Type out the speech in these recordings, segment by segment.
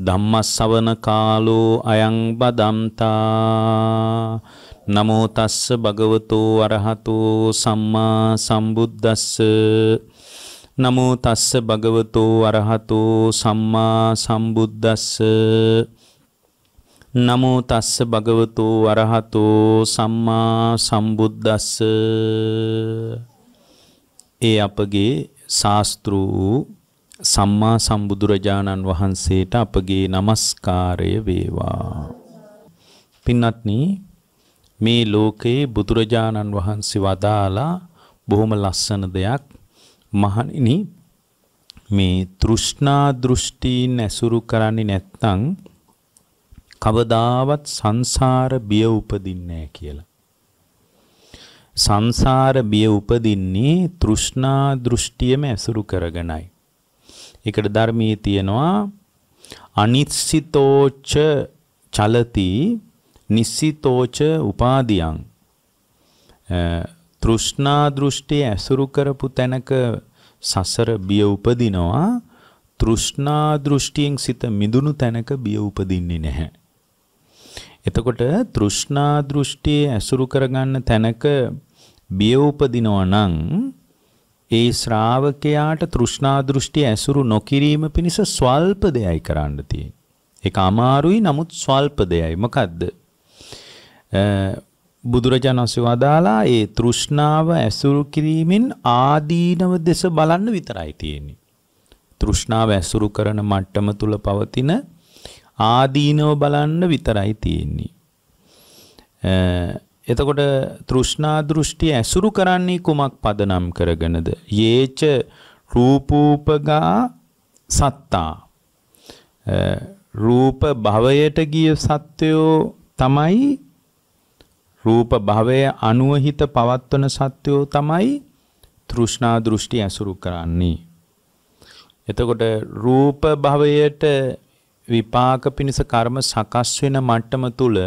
ධම්මස්සවන කාලෝ අයං බදම්තා නමෝ තස්ස භගවතෝ අරහතෝ සම්මා සම්බුද්දස්ස නමෝ තස්ස භගවතෝ අරහතෝ සම්මා සම්බුද්දස්ස නමෝ තස්ස භගවතෝ අරහතෝ සම්මා සම්බුද්දස්ස ඒ අපගේ ශාස්ත්‍රූ සම්මා සම්බුදුරජාණන් වහන්සේට අපගේ নমස්කාරය වේවා. පින්වත්නි මේ ලෝකයේ බුදුරජාණන් වහන්සේ වදාලා බොහොම ලස්සන දෙයක් මහණෙනි මේ තෘෂ්ණා දෘෂ්ටීන් ඇසුරු කරන්නේ නැත්නම් කවදාවත් සංසාර බිය උපදින්නේ කියලා. සංසාර බිය උපදින්නේ තෘෂ්ණා දෘෂ්ටියම ඇසුරු කරගෙනයි. ඒකට ධර්මයේ තියෙනවා අනිස්සිතෝච චලති නිස්සිතෝච උපාදියං තෘෂ්ණා දෘෂ්ටි ඇසුරු කරපු තැනක සසර බිය උපදිනවා තෘෂ්ණා දෘෂ්ටියෙන් සිත මිදුණු තැනක බිය උපදින්නේ නැහැ එතකොට තෘෂ්ණා දෘෂ්ටියේ ඇසුරු කරගන්න තැනක බිය උපදිනවා නම් ඒ ශ්‍රාවකයාට තෘෂ්ණා දෘෂ්ටි ඇසුරු නොකිරීම පිණිස ස්වල්ප දෙයයි කරන්න තියෙන්නේ. ඒක අමාරුයි නමුත් ස්වල්ප දෙයයි. මොකද්ද? බුදුරජාණන් වහන්සේ වදාලා ඒ තෘෂ්ණාව ඇසුරු කිරීමෙන් ආදීනව දෙස බලන්න විතරයි තියෙන්නේ. තෘෂ්ණාව ඇසුරු කරන මට්ටම තුල පවතින ආදීනව බලන්න විතරයි තියෙන්නේ. එතකොට තෘෂ්ණා දෘෂ්ටි ඇසුරු කරන්නේ කුමක් පදනම් කරගෙනද? යේච රූපූපගා සත්තා. රූප භවයට ගිය සත්වයෝ තමයි රූප භවය අනුව හිත පවත්වන සත්වයෝ තමයි තෘෂ්ණා දෘෂ්ටි ඇසුරු කරන්නේ. එතකොට රූප භවයට විපාක පිණිස කර්ම සකස් වෙන මට්ටම තුල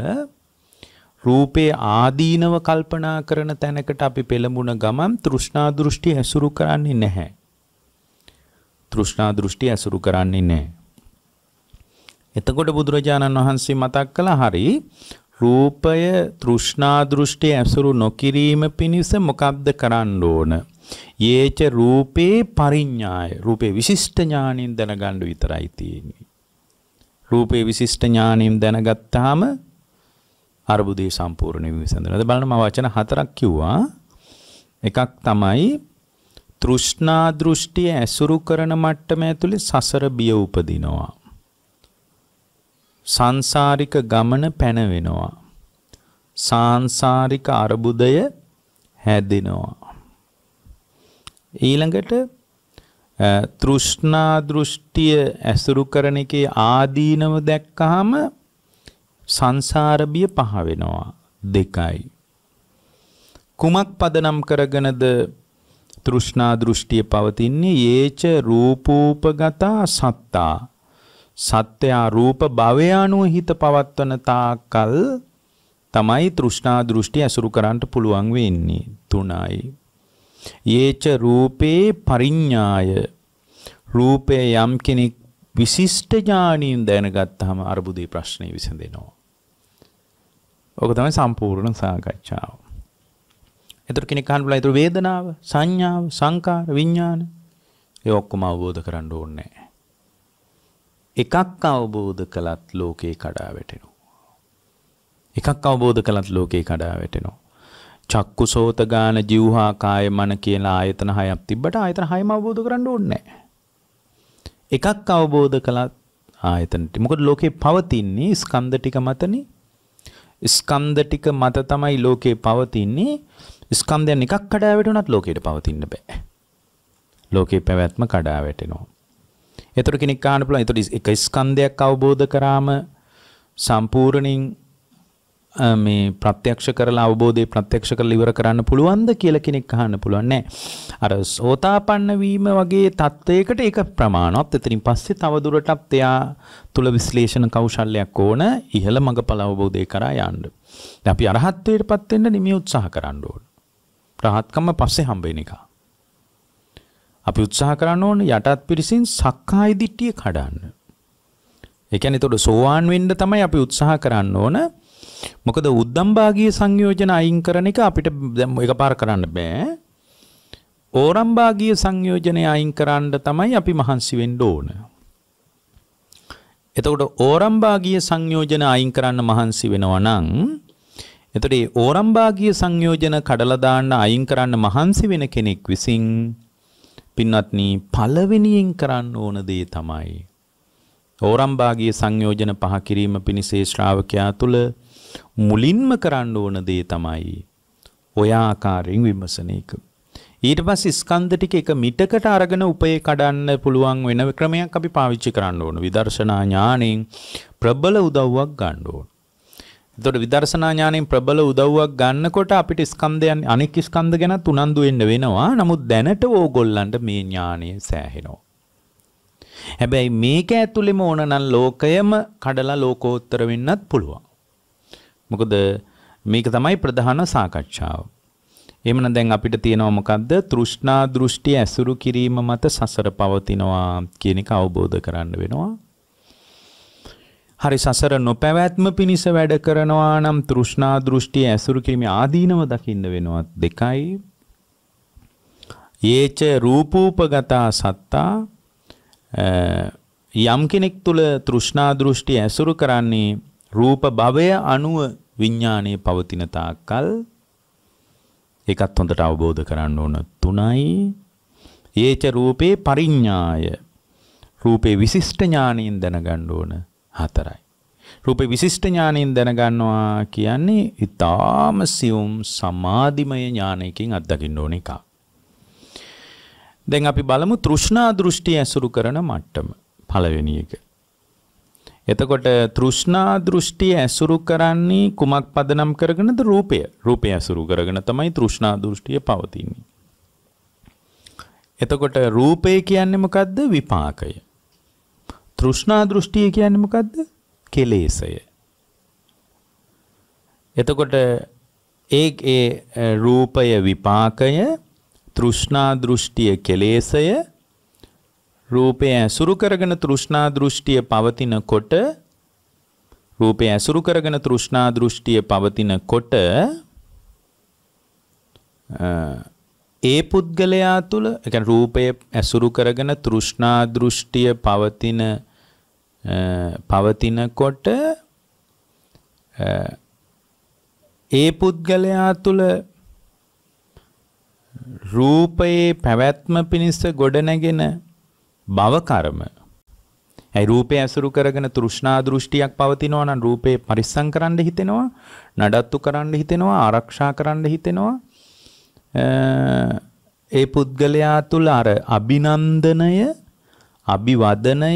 රූපේ ආදීනව කල්පනා කරන තැනකට අපි පෙළඹුණ ගමන් තෘෂ්ණා දෘෂ්ටි ඇසුරු කරන්නේ නැහැ. තෘෂ්ණා දෘෂ්ටි ඇසුරු කරන්නේ නැහැ. එතකොට බුදුරජාණන් වහන්සේ මතක් කළා හරි රූපය තෘෂ්ණා දෘෂ්ටි ඇසුරු නොකිරීම පිණිස මොකක්ද කරන්න ඕන? යේච රූපේ පරිඥාය රූපේ විශිෂ්ට ඥාණයෙන් දැනගන්න විතරයි තියෙන්නේ රූපේ විශිෂ්ට ඥාණයෙන් දැනගත්තාම අර්බුදයේ සම්පූර්ණ විසඳන. අද බලන්න මම වචන හතරක් කිව්වා. එකක් තමයි තෘෂ්ණා දෘෂ්ටිය ඇසුරු කරන මට්ටම ඇතුලේ සසර බිය උපදිනවා. සංසාරික ගමන පැනවෙනවා. සාංසාරික අර්බුදය හැදෙනවා. ඊළඟට තෘෂ්ණා දෘෂ්ටිය ඇසුරු කරන එකේ ආදීනව දැක්කහම සංසාර බිය පහ වෙනවා. දෙකයි. කුමක් පදනම් කරගෙනද තෘෂ්ණා දෘෂ්ටිය පවතින්නේ? යේච රූපූපගතා සත්තා. සත්‍යා රූප භවය අනුව හිත පවත්වන තාකල් තමයි තෘෂ්ණා දෘෂ්ටි ඇසුරු කරන්නට පුළුවන් වෙන්නේ. තුනයි. යේච රූපේ පරිඤ්ඤාය රූපේ යම් කෙනෙක් විශිෂ්ට ඥානීන් දැනගත්තාම අරුබුදේ ප්‍රශ්නේ විසඳෙනවා. ඕක තමයි සම්පූර්ණ සාකච්ඡාව. ඒතර කෙනෙක් අහන්න බලලා ඒතර වේදනාව, සංඥාව, සංකාර, විඥාන ඒ ඔක්කොම අවබෝධ කරන්න ඕනේ එකක් අවබෝධ කළත් ලෝකේ කඩා වැටෙනවා. එකක් අවබෝධ කළත් ලෝකේ කඩා වැටෙනවා. චක්කුසෝත ගාන ජීවහා කාය මන කියලා ආයතන හයක් තිබ්බට ආයතන හයම අවබෝධ කරන්න ඕනේ නැහැ. එකක් අවබෝධ කළත් ආයතනට. මොකද ලෝකේ පවතින්නේ ස්කන්ධ ටික මතනේ. ස්කන්ධ ටික මත තමයි ලෝකේ පවතින්නේ. ස්කන්ධයන් එකක් කඩා වැටුණත් ලෝකෙට පවතින්න බෑ. ලෝකේ පැවැත්ම කඩා වැටෙනවා. ඒතර කෙනෙක් කාණ පුළුවන්. ඒතර එක ස්කන්ධයක් අවබෝධ කරාම සම්පූර්ණයෙන් මේ ප්‍රත්‍යක්ෂ කරලා අවබෝධය ප්‍රත්‍යක්ෂ කරලා ඉවර කරන්න පුළුවන්ද කියලා කෙනෙක් අහන්න පුළුවන් නෑ. අර සෝතාපන්න වීම වගේ தත්වයකට ඒක ප්‍රමාණවත්. එතනින් පස්සේ තව දුරටත් එයා තුල විශ්ලේෂණ කෞශල්‍යයක් ඕන ඉහළ මඟඵල අවබෝධය කරා යන්න. දැන් අපි අරහත්ත්වයටපත් වෙන්න නිමේ උත්සාහ කරන්න ඕන. රහත්කම පස්සේ හම්බ වෙන එක. අපි උත්සාහ කරන්න ඕන යටත් පිරිසින් සක්කාය දිට්ඨිය කඩන්න. ඒ කියන්නේ ඒතකොට සෝවාන් වෙන්න තමයි අපි උත්සාහ කරන්න ඕන. මොකද උද්දම්භාගිය සංයෝජන අයින් කරන එක අපිට එක පාර කරන්න බෑ. ඕරම්භාගිය සංයෝජනය අයින් කරන්න තමයි අපි මහන්සි වෙන්න ඕන. එතකොට ඕරම්භාගිය සංයෝජන අයින් කරන්න මහන්සි වෙනවා නම් එතකොට මේ ඕරම්භාගිය සංයෝජන කඩලා දාන්න අයින් කරන්න මහන්සි වෙන කෙනෙක් විසින් පින්වත්නි පළවෙනියෙන් කරන්න ඕන දේ තමයි ඕරම්භාගිය සංයෝජන පහ කිරීම පිණිස ශ්‍රාවකයා තුළ මුලින්ම කරන්න ඕන දේ තමයි ඔය ආකාරයෙන් විමසන එක. ඊට පස්සේ ස්කන්ධ ටික එක මිටකට අරගෙන උපේ කඩන්න පුළුවන් වෙන ක්‍රමයක් අපි පාවිච්චි කරන්න ඕන. විදර්ශනා ඥාණයෙන් ප්‍රබල උදව්වක් ගන්න ඕන. එතකොට විදර්ශනා ඥාණයෙන් ප්‍රබල උදව්වක් ගන්නකොට අපිට ස්කන්ධයන් අනෙක් ස්කන්ධ ගැනත් උනන්දු වෙන්න වෙනවා. නමුත් දැනට ඕගොල්ලන්ට මේ ඥාණය සෑහෙනවා. හැබැයි මේක ඇතුළෙම ඕන නම් ලෝකයම කඩලා ලෝකෝත්තර වෙන්නත් පුළුවන්. මොකද මේක තමයි ප්‍රධාන සාකච්ඡාව. එහෙමනම් දැන් අපිට තියෙනවා මොකද්ද? තෘෂ්ණා දෘෂ්ටි ඇසුරු කිරීම මත සසර පවතිනවා කියන එක අවබෝධ කරන්න වෙනවා. හරි සසර නොපැවැත්ම පිණිස වැඩ කරනවා නම් තෘෂ්ණා දෘෂ්ටි ඇසුරු කිරීමේ ආදීනව දකින්න වෙනවා. දෙකයි. යේච රූපූපගතා සත්තා යම් කෙනෙක් තුල තෘෂ්ණා දෘෂ්ටි ඇසුරු කරන්නේ රූප භවය අනුව විඥානයේ පවතින තාක්කල් ඒකත් හොඳට අවබෝධ කරන්න ඕන. තුනයි ඒච රූපේ පරිඥාය. රූපේ විශිෂ්ට ඥානයෙන් දැනගන්න ඕන. හතරයි. රූපේ විශිෂ්ට ඥානයෙන් දැනගන්නවා කියන්නේ ඊටාම සියුම් සමාධිමය ඥානයකින් අත්දකින්න ඕන එකක්. දැන් අපි බලමු තෘෂ්ණා දෘෂ්ටි ඇසුරු කරන මට්ටම පළවෙනි එක. එතකොට තෘෂ්ණා දෘෂ්ටිය ඇසුරු කරන්නේ කුමක් පදනම් කරගෙනද රූපය. රූපය ඇසුරු කරගෙන තමයි තෘෂ්ණා දෘෂ්ටිය පවතින්නේ. එතකොට රූපය කියන්නේ මොකද්ද? විපාකය. තෘෂ්ණා දෘෂ්ටිය කියන්නේ මොකද්ද? කෙලෙසය. එතකොට ඒ ඒ රූපය විපාකය, තෘෂ්ණා දෘෂ්ටිය කෙලෙසය රූපය ඇසුරු කරගෙන තෘෂ්ණා දෘෂ්ටිය පවතිනකොට රූපය ඇසුරු කරගෙන තෘෂ්ණා දෘෂ්ටිය පවතිනකොට ඒ පුද්ගලයා තුළ එකන රූපය ඇසුරු කරගෙන තෘෂ්ණා දෘෂ්ටිය පවතින පවතිනකොට ඒ පුද්ගලයා තුළ රූපයේ පැවැත්ම පිණිස ගොඩනැගෙන භව කර්ම. ඇයි රූපේ ඇසුරු කරගෙන තෘෂ්ණා දෘෂ්ටියක් පවතිනවා නම් රූපේ පරිස්සම් කරන්න හිතෙනවා, නඩත්තු කරන්න හිතෙනවා, ආරක්ෂා කරන්න හිතෙනවා. ඒ පුද්ගලයා තුල අර අභිනන්දනය, අභිවදනය,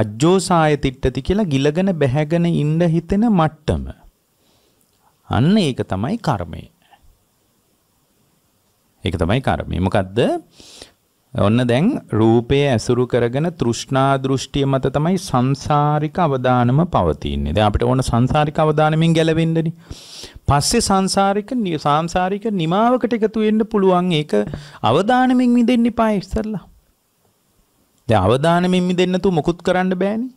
අජ්ජෝසාය තිට්ඨති කියලා ගිලගෙන බැහැගෙන ඉන්න හිතෙන මට්ටම. අන්න ඒක තමයි කර්මය. ඒක තමයි කර්මය. මොකද්ද? ඔන්න දැන් රූපයේ ඇසුරු කරගෙන තෘෂ්ණා දෘෂ්ටිය මත තමයි සංසාරික අවදානම පවතින්නේ. දැන් අපිට ඕන සංසාරික අවදානමින් ගැලවෙන්නනේ. පස්සේ සංසාරික සාංසාරික නිමාවකට එකතු වෙන්න පුළුවන්. ඒක අවදානමින් මිදෙන්න එපා ඉස්සල්ලා. දැන් අවදානමින් මිදෙන්න තු මොකුත් කරන්න බෑනේ.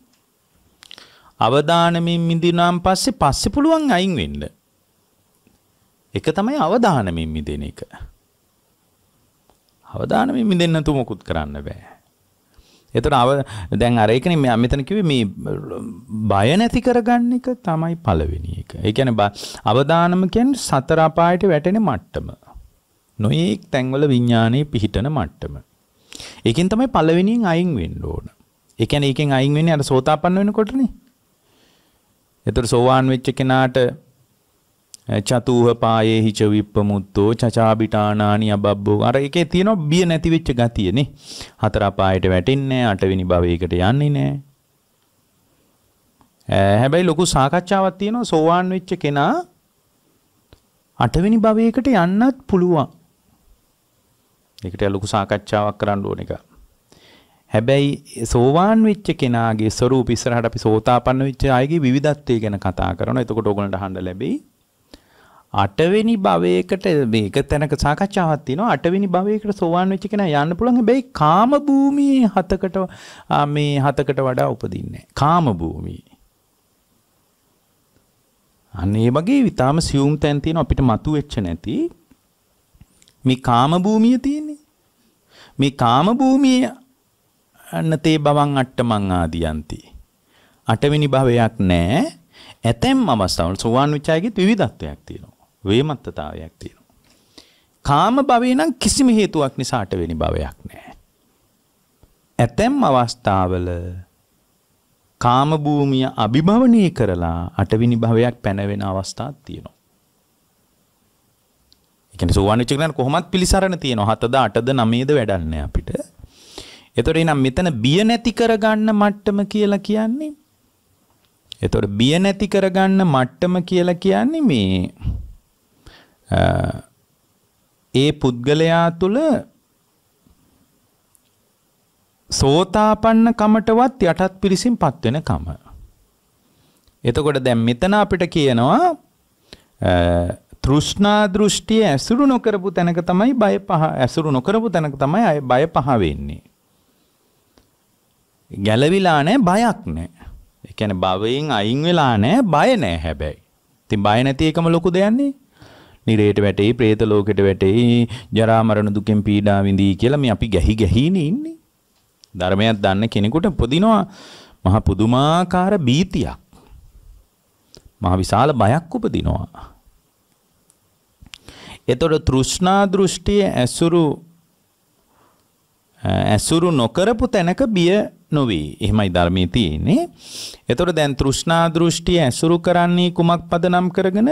අවදානමින් මිදුණාන් පස්සේ පස්සේ පුළුවන් අයින් වෙන්න. ඒක තමයි අවදානමින් මිදෙන එක. අවධානයෙන් මිදෙන්න තු මොකුත් කරන්න බෑ. එතකොට අව දැන් අර ඒකනේ මම මෙතන කිව්වේ මේ බය නැති කරගන්න එක තමයි පළවෙනි එක. ඒ කියන්නේ අවධානම කියන්නේ සතර අපායට වැටෙන මට්ටම. නොයේක් තැන්වල විඥානයේ පිහිටන මට්ටම. ඒකෙන් තමයි පළවෙනියෙන් අයින් වෙන්න ඕන. ඒ කියන්නේ ඒකෙන් අයින් වෙන්නේ අර සෝතාපන්න වෙනකොටනේ. එතකොට සෝවාන් වෙච්ච කෙනාට චතුහ පායේ හිච විප්පමුත්තෝ චචාබිටානානි අබබ්බෝ අර එකේ තියෙනවා බිය නැති වෙච්ච ගතිය නේ හතර අපායට වැටෙන්නේ නැහැ අටවෙනි භවයකට යන්නේ නැහැ හැබැයි ලොකු සාකච්ඡාවක් තියෙනවා සෝවාන් වෙච්ච කෙනා අටවෙනි භවයකට යන්නත් පුළුවන් ඒකට ලොකු සාකච්ඡාවක් කරන්න ඕන එක හැබැයි සෝවාන් වෙච්ච කෙනාගේ ස්වરૂප ඉස්සරහට අපි සෝතාපන්න වෙච්ච අයගේ විවිධත්වය ගැන කතා කරනවා එතකොට ඕගොල්ලන්ට අහන්න ලැබෙයි අටවෙනි භවයකට මේක තැනක සාකච්ඡාවක් තියෙනවා අටවෙනි භවයකට සෝවාන් වෙච්ච කෙනා යන්න පුළුවන් හැබැයි කාම භූමියේ හතකට මේ හතකට වඩා උපදින්නේ කාම භූමියේ අනේ වගේ විතාම සියුම් තැන් තියෙන අපිට මතු වෙච්ච නැති මේ කාම භූමිය තියෙන්නේ මේ කාම භූමිය අන්නතේ බවන් අට්ටමං ආදියන්ති අටවෙනි භවයක් නැහැ ඇතැම් අවස්ථාවල සෝවාන් විචයගෙත් විවිධත්වයක් තියෙනවා වේමත්තතාවයක් තියෙනවා. කාම භවේ නම් කිසිම හේතුවක් නිසා අටවෙනි භවයක් නැහැ. ඇතැම් අවස්ථාවල කාම භූමිය අභිභවනය කරලා අටවෙනි භවයක් පැනවෙන අවස්ථාත් තියෙනවා. ඒ කියන්නේ සෝවාන් වෙච්ච කෙනාට කොහොමත් පිළිසරණ තියෙනවා. 7ද 8ද 9ද වැඩක් නැහැ අපිට. එතකොට එනම් මෙතන බිය නැති කරගන්න මට්ටම කියලා කියන්නේ එතකොට බිය නැති කරගන්න මට්ටම කියලා කියන්නේ මේ ඒ පුද්ගලයා තුළ සෝතාපන්න කමටවත් යටත් පිරිසින් පත්වෙන කම. එතකොට දැන් මෙතන අපිට කියනවා තෘෂ්ණා දෘෂ්ටිය ඇසුරු නොකරපු තැනක තමයි බය පහ ඇසුරු නොකරපු තැනක තමයි අය බය පහ වෙන්නේ. ගැලවිලා නැහැ බයක් නැහැ. ඒ කියන්නේ භවයෙන් අයින් වෙලා නැහැ බය නැහැ හැබැයි. ඉතින් බය නැති එකම ලොකු දෙයක් නේ. නිරේට වැටේ, പ്രേත ලෝකෙට වැටේ, ජරා මරණ දුකෙන් පීඩා විඳී කියලා මේ අපි ගැහි ගැහිනේ ඉන්නේ. ධර්මයක් දන්න කෙනෙකුට පොදිනවා මහ පුදුමාකාර බීතියක්. මහ විශාල බයක් උපදිනවා. එතකොට තෘෂ්ණා දෘෂ්ටිය ඇසුරු ඇසුරු නොකරපු තැනක බිය නොවේ. එහෙමයි ධර්මයේ තියෙන්නේ. එතකොට දැන් තෘෂ්ණා දෘෂ්ටිය ඇසුරු කරන්නේ කුමක් පදනම් කරගෙනද?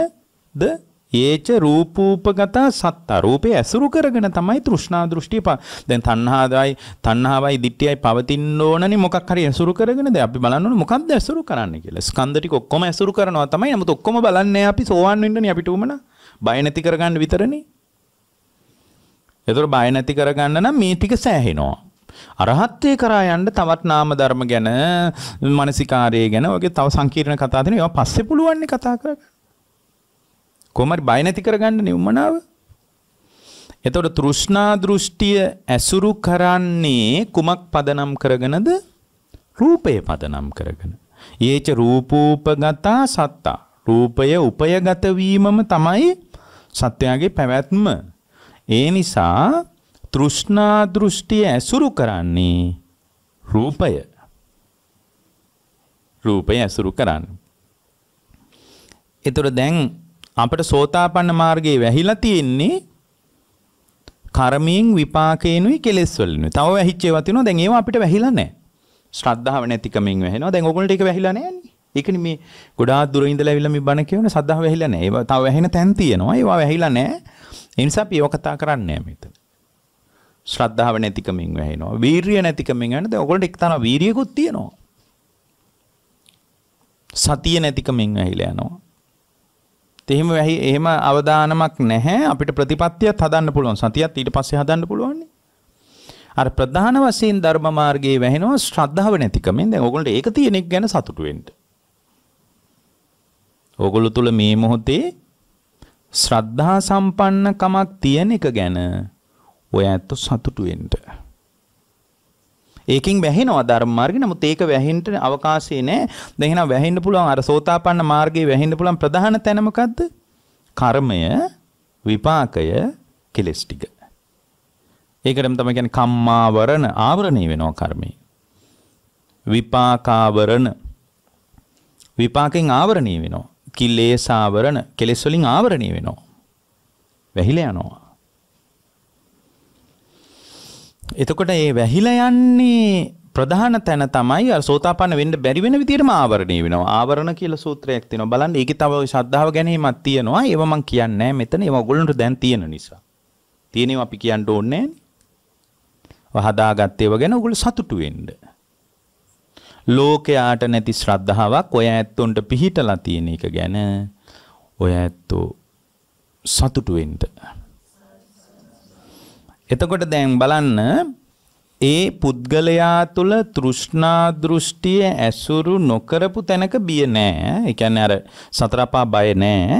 ඒච රූපූපගතා සත්තා රූපේ ඇසුරු කරගෙන තමයි තෘෂ්ණා දෘෂ්ටිය ප දැන් තණ්හාදයි තණ්හාවයි දිට්ඨියයි පවතින්න ඕනනේ මොකක් හරි ඇසුරු කරගෙනද අපි බලන්න ඕනේ මොකක්ද ඇසුරු කරන්න කියලා ස්කන්ධ ටික ඔක්කොම ඇසුරු කරනවා තමයි නමුත් ඔක්කොම බලන්නේ අපි සෝවන් වෙන්නනේ අපිට උමන බය නැති කරගන්න විතරනේ එතකොට බය නැති කරගන්න නම් මේ ටික සෑහෙනවා අරහත්ත්වේ කරා යන්න තවත් නාම ධර්ම ගැන මානසිකාරය ගැන වගේ තව සංකීර්ණ කතා දෙනවා ඒවා පස්සේ පුළුවන් නේ කතා කරගන්න කොහොම හරි බය නැති කරගන්න නිවමනාව. එතකොට තෘෂ්ණා දෘෂ්ටිය ඇසුරු කරන්නේ කුමක් පදනම් කරගෙනද? රූපය පදනම් කරගෙන. යේච රූපූපගතා සත්තා. රූපය උපයගත වීමම තමයි සත්‍යයේ පැවැත්ම. ඒ නිසා තෘෂ්ණා දෘෂ්ටිය ඇසුරු කරන්නේ රූපය. රූපය ඇසුරු කරන්නේ. ඒතර දැන් අපට සෝතාපන්න මාර්ගයේ වැහිලා තියෙන්නේ කර්මයෙන් විපාකේනුයි කෙලෙස් වලිනුයි. තව වැහිච්ච ඒවා තියෙනවා. දැන් ඒවා අපිට වැහිලා නැහැ. ශ්‍රද්ධාව නැතිකමින් වැහෙනවා. දැන් ඕගොල්ලෝ ටික වැහිලා නැහැනේ. ඒකනේ මේ ගොඩාක් දුර ඉඳලා ඇවිල්ලා මේ බණ කියවන ශ්‍රද්ධාව වැහිලා නැහැ. ඒවා තව වැහෙන තැන් තියෙනවා. ඒවා වැහිලා නැහැ. ඒ නිසා අපි ඒව කතා කරන්නේ නැහැ මෙතන. ශ්‍රද්ධාව නැතිකමින් වැහෙනවා. වීරිය නැතිකමින් වෙන. දැන් ඕගොල්ලෝ ටික තන වීරියකුත් තියෙනවා. සතිය නැතිකමින් වැහිලා යනවා. එහෙම වැහි එහෙම අවදානමක් නැහැ අපිට ප්‍රතිපත්තියත් හදන්න පුළුවන් සතියත් ඊට පස්සේ හදන්න පුළුවන් අර ප්‍රධාන වශයෙන් ධර්ම මාර්ගයේ වැහෙනවා ශ්‍රද්ධාව නැතිකමෙන් දැන් ඕගොල්ලන්ට ඒක තියෙන එක ගැන සතුටු වෙන්න. ඕගොල්ලෝ තුල මේ මොහොතේ ශ්‍රද්ධා සම්පන්න කමක් තියෙන එක ගැන ඔය ඇත්ත සතුටු වෙන්න. ඒකෙන් වැහෙනවා ධර්ම මාර්ගේ. නමුත් ඒක වැහෙන්න අවකාශය නැහැ. දැන් එහෙනම් වැහෙන්න පුළුවන් අර සෝතාපන්න මාර්ගයේ වැහෙන්න පුළුවන් ප්‍රධාන තැන මොකද්ද? කර්මය, විපාකය, කෙලස් ටික. ඒකටම තමයි කියන්නේ කම්මාවරණ ආවරණේ වෙනවා කර්මය. විපාකාවරණ විපාකෙන් ආවරණේ වෙනවා. කිලේසාවරණ කෙලස් වලින් ආවරණේ වෙනවා. වැහිලා යනවා. එතකොට ඒ වැහිලා යන්නේ ප්‍රධාන තැන තමයි අර සෝතාපන්න වෙන්න බැරි වෙන විදිහටම ආවරණය වෙනවා. ආවරණ කියලා සූත්‍රයක් තියෙනවා. බලන්න ඒකේ තව ශ්‍රද්ධාව ගැනීමක් තියෙනවා. ඒව මම කියන්නේ නැහැ මෙතන. ඒව ඔයගොල්ලන්ට දැන් තියෙන නිසා. තියෙනව අපි කියන්න ඕනේ නැහැ. හදාගත්ත ඒවා ගැන ඔයගොල්ලෝ සතුටු වෙන්න. ලෝකයාට නැති ශ්‍රද්ධාවක් ඔය ඇත්තොන්ට පිහිටලා තියෙන එක ගැන ඔය ඇත්තෝ සතුටු වෙන්න. එතකොට දැන් බලන්න ඒ පුද්ගලයා තුළ තෘෂ්ණා දෘෂ්ටිය ඇසුරු නොකරපු තැනක බිය නෑ. ඒ කියන්නේ අර සතරපා බය නෑ.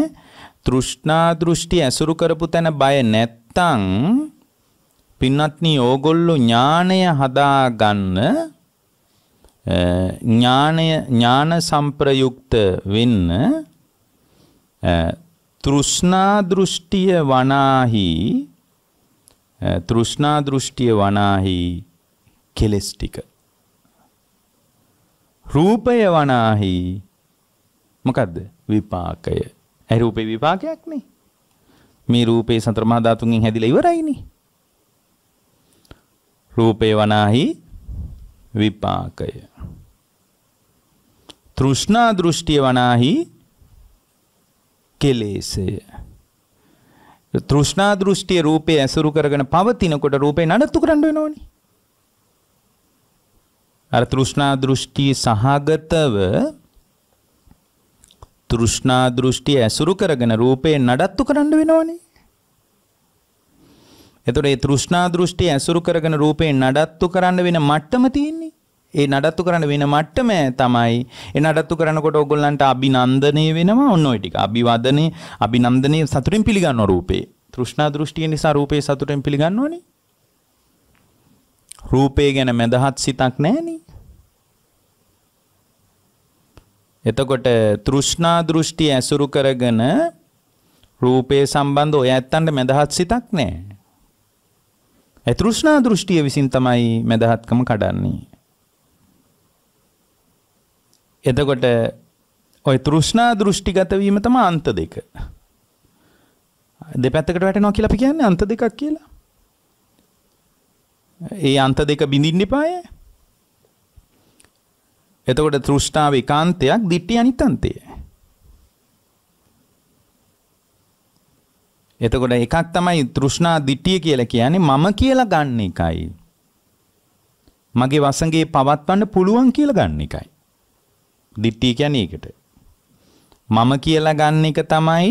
තෘෂ්ණා දෘෂ්ටි ඇසුරු කරපු තැන බය නැත්තම් පින්වත්නි ඕගොල්ලෝ ඥාණය හදා ගන්න ඥාණය ඥාන සංප්‍රයුක්ත වෙන්න තෘෂ්ණා දෘෂ්ටිය වනාහි තෘෂ්ණා දෘෂ්ටිය වනාහි කෙලස් ටික. රූපය වනාහි මොකද්ද? විපාකය. ඒ රූපේ විපාකයක් නේ. මේ රූපේ සතර මහා ධාතුන්ගෙන් හැදිලා ඉවරයිනේ. රූපේ වනාහි විපාකය. තෘෂ්ණා දෘෂ්ටිය වනාහි කෙලේශය. තෘෂ්ණා දෘෂ්ටිය රූපේ ඇසුරු කරගෙන පවතිනකොට රූපේ නඩත්තු කරන්න වෙනෝනේ. අර තෘෂ්ණා දෘෂ්ටි සහගතව තෘෂ්ණා දෘෂ්ටි ඇසුරු කරගෙන රූපේ නඩත්තු කරන්න වෙනෝනේ. එතකොට මේ තෘෂ්ණා දෘෂ්ටි ඇසුරු කරගෙන රූපේ නඩත්තු කරන්න වෙන මට්ටම තියෙන්නේ. ඒ නඩත්තු කරන්න වෙන මට්ටම තමයි ඒ නඩත්තු කරනකොට ඔයගොල්ලන්ට අභිනන්දනය වෙනවා ඔන්න ඔය ටික අභිවදනේ අභිනන්දනය සතුටින් පිළිගන්න රූපේ තෘෂ්ණා දෘෂ්ටිය නිසා රූපේ සතුටින් පිළිගන්න ඕනේ රූපේ ගැන මැදහත් සිතක් නැහනේ එතකොට තෘෂ්ණා දෘෂ්ටි ඇසුරු කරගෙන රූපේ සම්බන්ධ ඔය ඇත්තන්ට මැදහත් සිතක් නැහැ. ඒ තෘෂ්ණා දෘෂ්ටිය විසින් තමයි මැදහත්කම කඩන්නේ. එතකොට ඔය තෘෂ්ණා දෘෂ්ටිගතවීම තම අන්ත දෙක. දෙපැත්තකට වැටෙනවා කියලා අපි කියන්නේ අන්ත දෙකක් කියලා. ඒ අන්ත දෙක බිඳින්න එපාය. එතකොට තෘෂ්ණාව ඒකාන්තයක්, දිට්ඨිය අනිත් අන්තය. එතකොට එකක් තමයි තෘෂ්ණා දිට්ඨිය කියලා කියන්නේ මම කියලා ගන්න එකයි. මගේ වසඟේ පවත්වන්න පුළුවන් කියලා ගන්න එකයි. දිට්ඨිය කියන්නේ ඒකට. මම කියලා ගන්න එක තමයි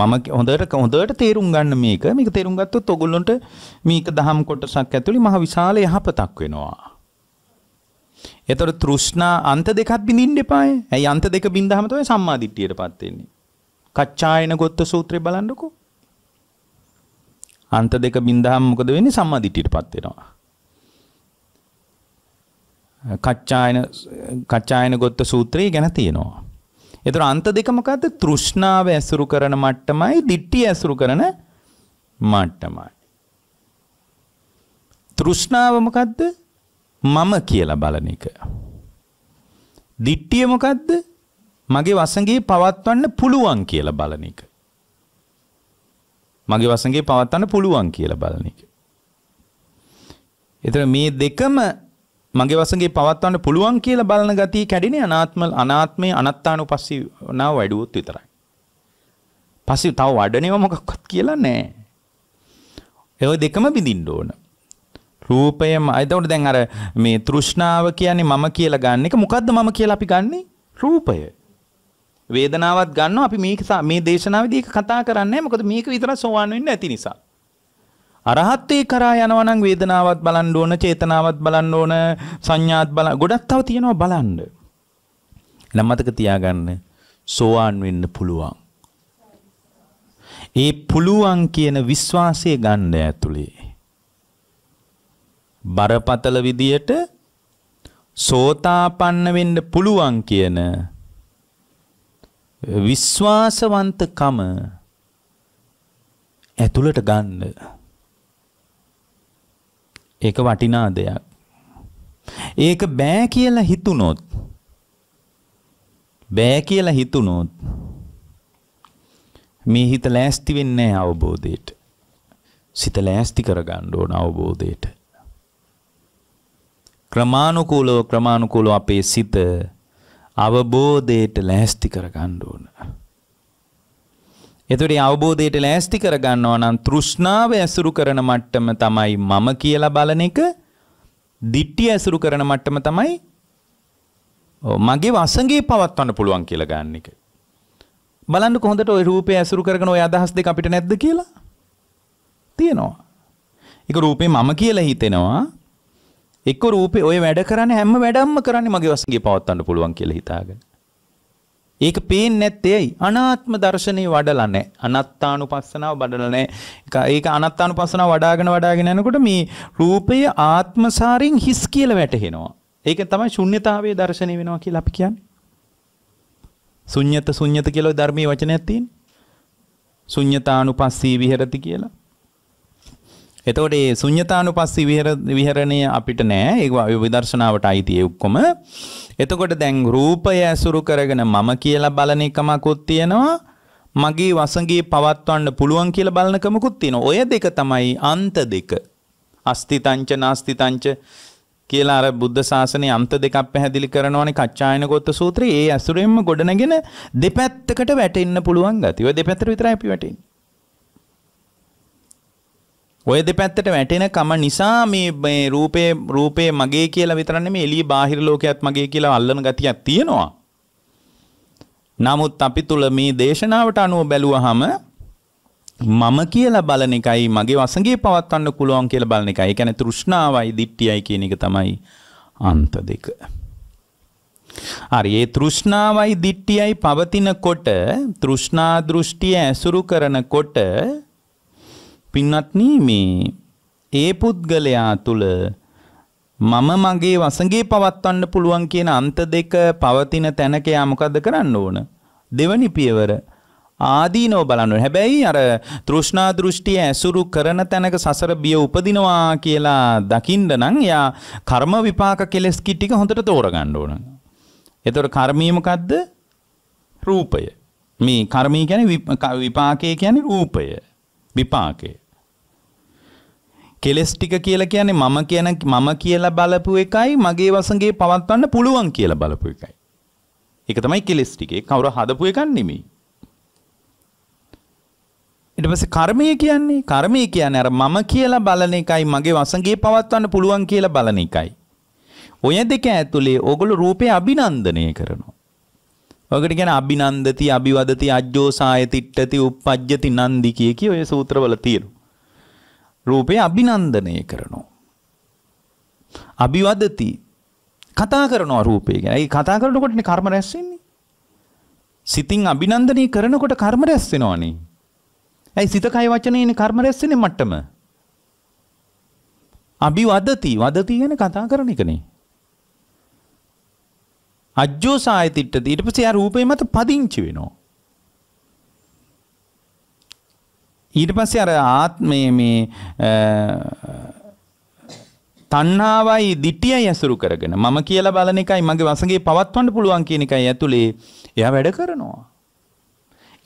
මම හොඳට හොඳට තේරුම් ගන්න මේක. මේක තේරුම් ගත්තොත් ඔගොල්ලන්ට මේක දහම් කොටසක් ඇතුළේ මහ විශාල යහපතක් වෙනවා. ඒතර තෘෂ්ණා අන්ත දෙකක් බින්දින්න එපාය. ඇයි අන්ත දෙක බින්දහම තමයි සම්මා දිට්ඨියටපත් වෙන්නේ. කච්චායන ගොත්ත සූත්‍රය බලන්නකෝ. අන්ත දෙක බින්දහම මොකද වෙන්නේ? සම්මා දිට්ඨියටපත් වෙනවා. කච්චායන කච්චායන ගොත්ත සූත්‍රය ගැන තියෙනවා. එතකොට අන්ත දෙක මොකද්ද? තෘෂ්ණාව ඇසුරු කරන මට්ටමයි, දිට්ඨිය ඇසුරු කරන මට්ටමයි. තෘෂ්ණාව මොකද්ද? මම කියලා බලන එක. දිට්ඨිය මොකද්ද? මගේ වසඟේ පවත්වන්න පුළුවන් කියලා බලන එක. මගේ වසඟේ පවත්වන්න පුළුවන් කියලා බලන එක. එතන මේ දෙකම මගේ වසගේ පවත්වන්න පුළුවන් කියලා බලන ගතිය කැඩෙන අනාත්ම අනාත්මය අනත්තානු පස්සි නාව වැඩුවොත් විතරයි. පස්සේ තව වඩනේව මොකක්වත් කියලා නැහැ. ඒ දෙකම බිඳින්න ඕන. රූපයම එතකොට දැන් අර මේ තෘෂ්ණාව කියන්නේ මම කියලා ගන්න එක මොකද්ද මම කියලා අපි ගන්නේ රූපය වේදනාවත් ගන්නවා අපි මේක මේ දේශනාවේදී ඒක කතා කරන්නේ මොකද මේක විතර සෝවාන් වෙන්න ඇති නිසා අරහත්ත්වේ කරා යනවා නම් වේදනාවත් බලන්න ඕන, චේතනාවත් බලන්න ඕන, සංඥාත් බලන්න ගොඩක් තව තියෙනවා බලන්න. නම් මතක තියාගන්න සෝවාන් වෙන්න පුළුවන්. ඒ පුළුවන් කියන විශ්වාසය ගන්න ඇතුලේ. බරපතල විදියට සෝතාපන්න වෙන්න පුළුවන් කියන විශ්වාසවන්තකම ඇතුළට ගන්න ඒක වටිනා දෙයක්. ඒක බෑ කියලා හිතුනොත් බෑ කියලා හිතුනොත් මේ හිත ලෑස්ති වෙන්නේ නැහැ අවබෝධයට. සිත ලෑස්ති කරගන්න ඕන අවබෝධයට. ක්‍රමානුකූලව ක්‍රමානුකූලව අපේ සිත අවබෝධයට ලෑස්ති කරගන්න ඕන. එතකොට අවබෝධයට ලෑස්ති කරගන්නවා නම් තෘෂ්ණාව ඇසුරු කරන මට්ටම තමයි මම කියලා බලන එක. දිට්ඨිය ඇසුරු කරන මට්ටම තමයි මගේ වසඟේ පවත්වන්න පුළුවන් කියලා ගන්න එක. බලන්න කොහොඳට ওই රූපය ඇසුරු කරගෙන ওই අදහස් දෙක අපිට නැද්ද කියලා? තියෙනවා. ඒක රූපේ මම කියලා හිතෙනවා. එක්ක රූපේ ওই වැඩ කරන්නේ හැම වැඩක්ම කරන්නේ මගේ වසඟේ පවත්වන්න පුළුවන් කියලා හිතාගෙන. ඒක පේන්නේ නැත්තේ ඇයි? අනාත්ම දර්ශනේ වඩලා නැහැ. අනත්තානුපස්සනාව වඩලා නැහැ. ඒක අනත්තානුපස්සනාව වඩාගෙන වඩාගෙන යනකොට මේ රූපය ආත්මසාරින් හිස් කියලා වැටහෙනවා. ඒක තමයි ශුන්්‍යතාවයේ දර්ශනය වෙනවා කියලා අපි කියන්නේ. ශුන්්‍යත ශුන්්‍යත කියලා ධර්මයේ වචනයක් තියෙන්නේ. ශුන්්‍යතානුපස්සී විහෙරති කියලා. එතකොට මේ ශුන්්‍යතානුපස්සී විහෙරණය අපිට නෑ. ඒක විදර්ශනාවට අයිති ඒ ඔක්කොම. එතකොට දැන් රූපය ඇසුරු කරගෙන මම කියලා බලන එකමකුත් තියෙනවා මගේ වසඟේ පවත්වන්න පුළුවන් කියලා බලනකමකුත් තියෙනවා. ඔය දෙක තමයි අන්ත දෙක. අස්තිතංච නාස්තිතංච කියලා අර බුද්ධ ශාසනයේ අන්ත දෙකක් පැහැදිලි කරනවානේ කච්චායන ගොත්ත සූත්‍රයේ ඒ ඇසුරෙන්ම ගොඩනගෙන දෙපැත්තකට වැටෙන්න පුළුවන් ගතිය. ඔය දෙපැත්තට විතරයි අපි වැටෙන්නේ. ඔය දෙපැත්තට වැටෙන කම නිසා මේ මේ රූපේ රූපේ මගේ කියලා විතරන්නේ මේ එළිය බාහිර ලෝකයක් මගේ කියලා අල්ලන ගතියක් තියෙනවා. නමුත් අපි තුල මේ දේශනාවට අනුව බැලුවහම මම කියලා බලන එකයි මගේ වසඟේ පවත්වන්න පුළුවන් කියලා බලන එකයි. ඒ කියන්නේ තෘෂ්ණාවයි දිට්ඨියයි කියන එක තමයි අන්ත දෙක. හරි, ඒ තෘෂ්ණාවයි දිට්ඨියයි පවතිනකොට තෘෂ්ණා දෘෂ්ටිය ඇසුරු කරනකොට පින්වත්නි මේ ඒ පුද්ගලයා තුල මම මගේ වසඟේ පවත්වන්න පුළුවන් කියන අන්ත දෙක පවතින තැනක යා මොකද්ද කරන්න ඕන දෙවනි පියවර ආදීනව බලන්න ඕනේ. හැබැයි අර තෘෂ්ණා දෘෂ්ටිය ඇසුරු කරන තැනක සසර බිය උපදිනවා කියලා දකින්න නම් එයා කර්ම විපාක කෙලස් කිටික හොඳට තෝරගන්න ඕන. එතකොට කර්මී මොකද්ද? රූපය. මේ කර්මී කියන්නේ විපාකය කියන්නේ රූපය. විපාකය. කෙලස් ටික කියලා කියන්නේ මම කියන මම කියලා බලපු එකයි මගේ වසඟේ පවත්වන්න පුළුවන් කියලා බලපු එකයි. ඒක තමයි කෙලස් ටිකේ කවුරු හදපු එකක් නෙමෙයි. ඊට පස්සේ කර්මය කියන්නේ කර්මය කියන්නේ අර මම කියලා බලන එකයි මගේ වසඟේ පවත්වන්න පුළුවන් කියලා බලන එකයි. ඔය දෙක ඇතුලේ ඕගොල්ලෝ රූපේ අභිනන්දනය කරනවා. ඔකට ගැන අභිනන්දති අභිවදති අජ්ජෝසාය තිට්ටති උප්පජ්ජති නන්දි කිය කිය ඔය සූත්‍රවල තියෙනවා. රූපය අභිනන්දනය කරනවා. අභිවදති කතා කරනවා රූපය ගැන. ඒ කතා කරනකොටනේ කර්ම රැස් වෙන්නේ. සිතින් අභිනන්දනය කරනකොට කර්ම රැස් වෙනවනේ. ඇයි සිත කය වචනේනේ කර්ම රැස් වෙන්නේ මට්ටම? අභිවදති වදති කියන්නේ කතා කරන එකනේ. අජ්ජෝසායතිට්ඨති ඊට පස්සේ ආ රූපේ මත පදිංචි වෙනවා. ඊට පස්සේ අර ආත්මයේ මේ තණ්හාවයි දිටියයි ඇසුරු කරගෙන මම කියලා බලන එකයි මගේ වසඟේ පවත්වන්න පුළුවන් කියන එකයි ඇතුලේ එයා වැඩ කරනවා.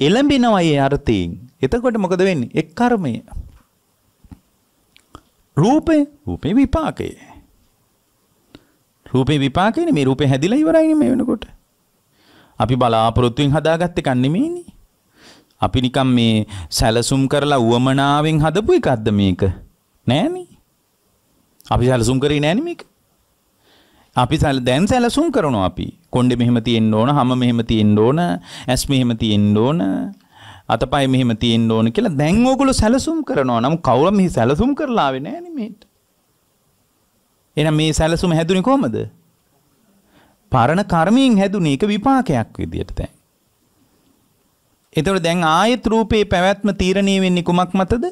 එළඹෙනවා ඒ අර්ථයෙන්. එතකොට මොකද වෙන්නේ? එක් කර්මය. රූපේ රූපේ විපාකය. රූපේ විපාකයනේ මේ රූපේ හැදිලා ඉවරයිනේ මේ වෙනකොට. අපි බලාපොරොත්තුෙන් හදාගත්ත එකක් නෙමෙයිනේ. අපි නිකන් මේ සැලසුම් කරලා උවමනාවෙන් හදපු එකක්ද මේක? නෑනේ. අපි සැලසුම් කරේ නෑනේ මේක. අපි දැන් සැලසුම් කරනවා අපි කොණ්ඩෙ මෙහෙම තියෙන්න ඕන හැම මෙහෙම තියෙන්න ඕන ඇස් මෙහෙම තියෙන්න ඕන අතපය මෙහෙම තියෙන්න ඕන කියලා දැන් ඕගොල්ලෝ සැලසුම් කරනවා නම් කවුරු මෙහි සැලසුම් කරලා ආවේ නැහැ මේට එහෙනම් මේ සැලසුම හැදුනේ කොහමද පරණ කර්මයෙන් හැදුනේ ඒක විපාකයක් විදියට දැන් එතකොට දැන් ආයත් රූපේ පැවැත්ම තීරණය වෙන්නේ කුමක් මතද?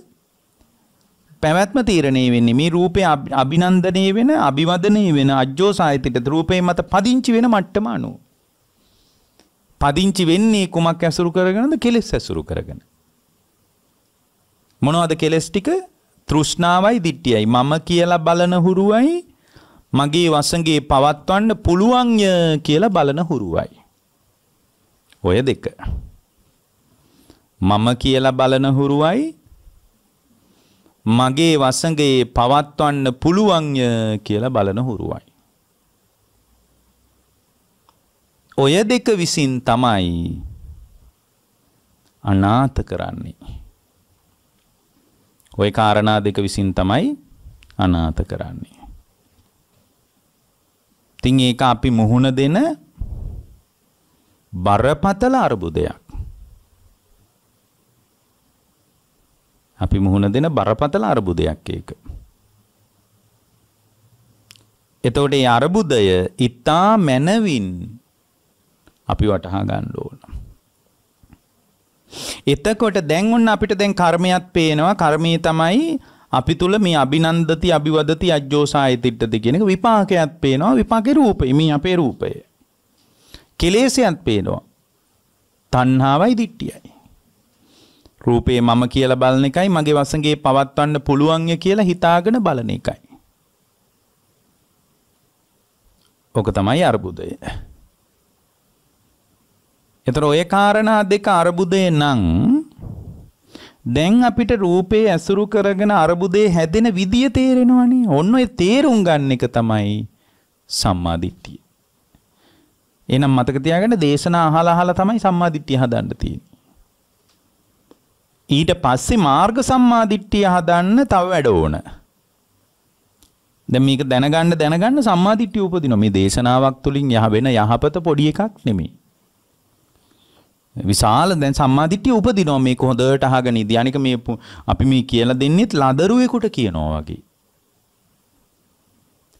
පැවැත්ම තීරණය වෙන්නේ මේ රූපේ අභිනන්දනය වෙන, අභිවදනය වෙන අජ්ජෝසායතිට රූපේ මත පදිංචි වෙන මට්ටම අනුව. පදිංචි වෙන්නේ කුමක් ඇසුරු කරගෙනද? කෙලෙස් ඇසුරු කරගෙන. මොනවද කෙලෙස් ටික? තෘෂ්ණාවයි දිට්ඨියයි. මම කියලා බලන හුරුවයි මගේ වසඟේ පවත්වන්න පුළුවන් කියලා බලන හුරුවයි. ඔය දෙක. මම කියලා බලන හුරුවයි මගේ වසඟේ පවත්වන්න පුළුවන්ය කියලා බලන හුරුවයි. ඔය දෙක විසින් තමයි අනාත කරන්නේ. ඔය කාරණා දෙක විසින් තමයි අනාත කරන්නේ. ඉතින් ඒක අපි මුහුණ දෙන බරපතල අර්බුදයක්. අපි මුහුණ දෙන බරපතල අර්බුදයක් ඒක. එතකොට මේ අර්බුදය ඊතා මනවින් අපි වටහා ගන්න ඕන. එතකොට දැන් ඔන්න අපිට දැන් කර්මයක් පේනවා කර්මයේ තමයි අපි තුල මේ අභිනන්දති අභිවදති අජ්ජෝසායතිට්ඨති කියන එක විපාකයක් පේනවා විපාකේ රූපේ මේ අපේ රූපය. කෙලෙසයක් පේනවා. තණ්හාවයි දිට්ඨියයි. රූපේ මම කියලා බලන එකයි මගේ වසඟේ පවත්වන්න පුළුවන් ය කියලා හිතාගෙන බලන එකයි. ඕක තමයි අර්බුදය. එතකොට ඔය කාරණා දෙක අර්බුදේ නම් දැන් අපිට රූපේ ඇසුරු කරගෙන අර්බුදේ හැදෙන විදිය තේරෙනවනේ. ඔන්න ඔය තේරුම් ගන්න එක තමයි සම්මාදිට්ඨිය. එහෙනම් මතක තියාගන්න දේශනා අහලා අහලා තමයි සම්මාදිට්ඨිය හදන්න තියෙන්නේ. ඊට පස්සේ මාර්ග සම්මාදිට්ඨිය හදන්න තව වැඩ ඕන. දැන් මේක දැනගන්න දැනගන්න සම්මාදිට්ඨිය උපදිනවා. මේ දේශනාවක් තුලින් යහ වෙන යහපත පොඩි එකක් නෙමෙයි. විශාල දැන් සම්මාදිට්ඨිය උපදිනවා මේක හොඳට අහගෙන ඉදී. අනික මේ අපි මේ කියලා දෙන්නෙත් ලදරුවෙකුට කියනවා වගේ.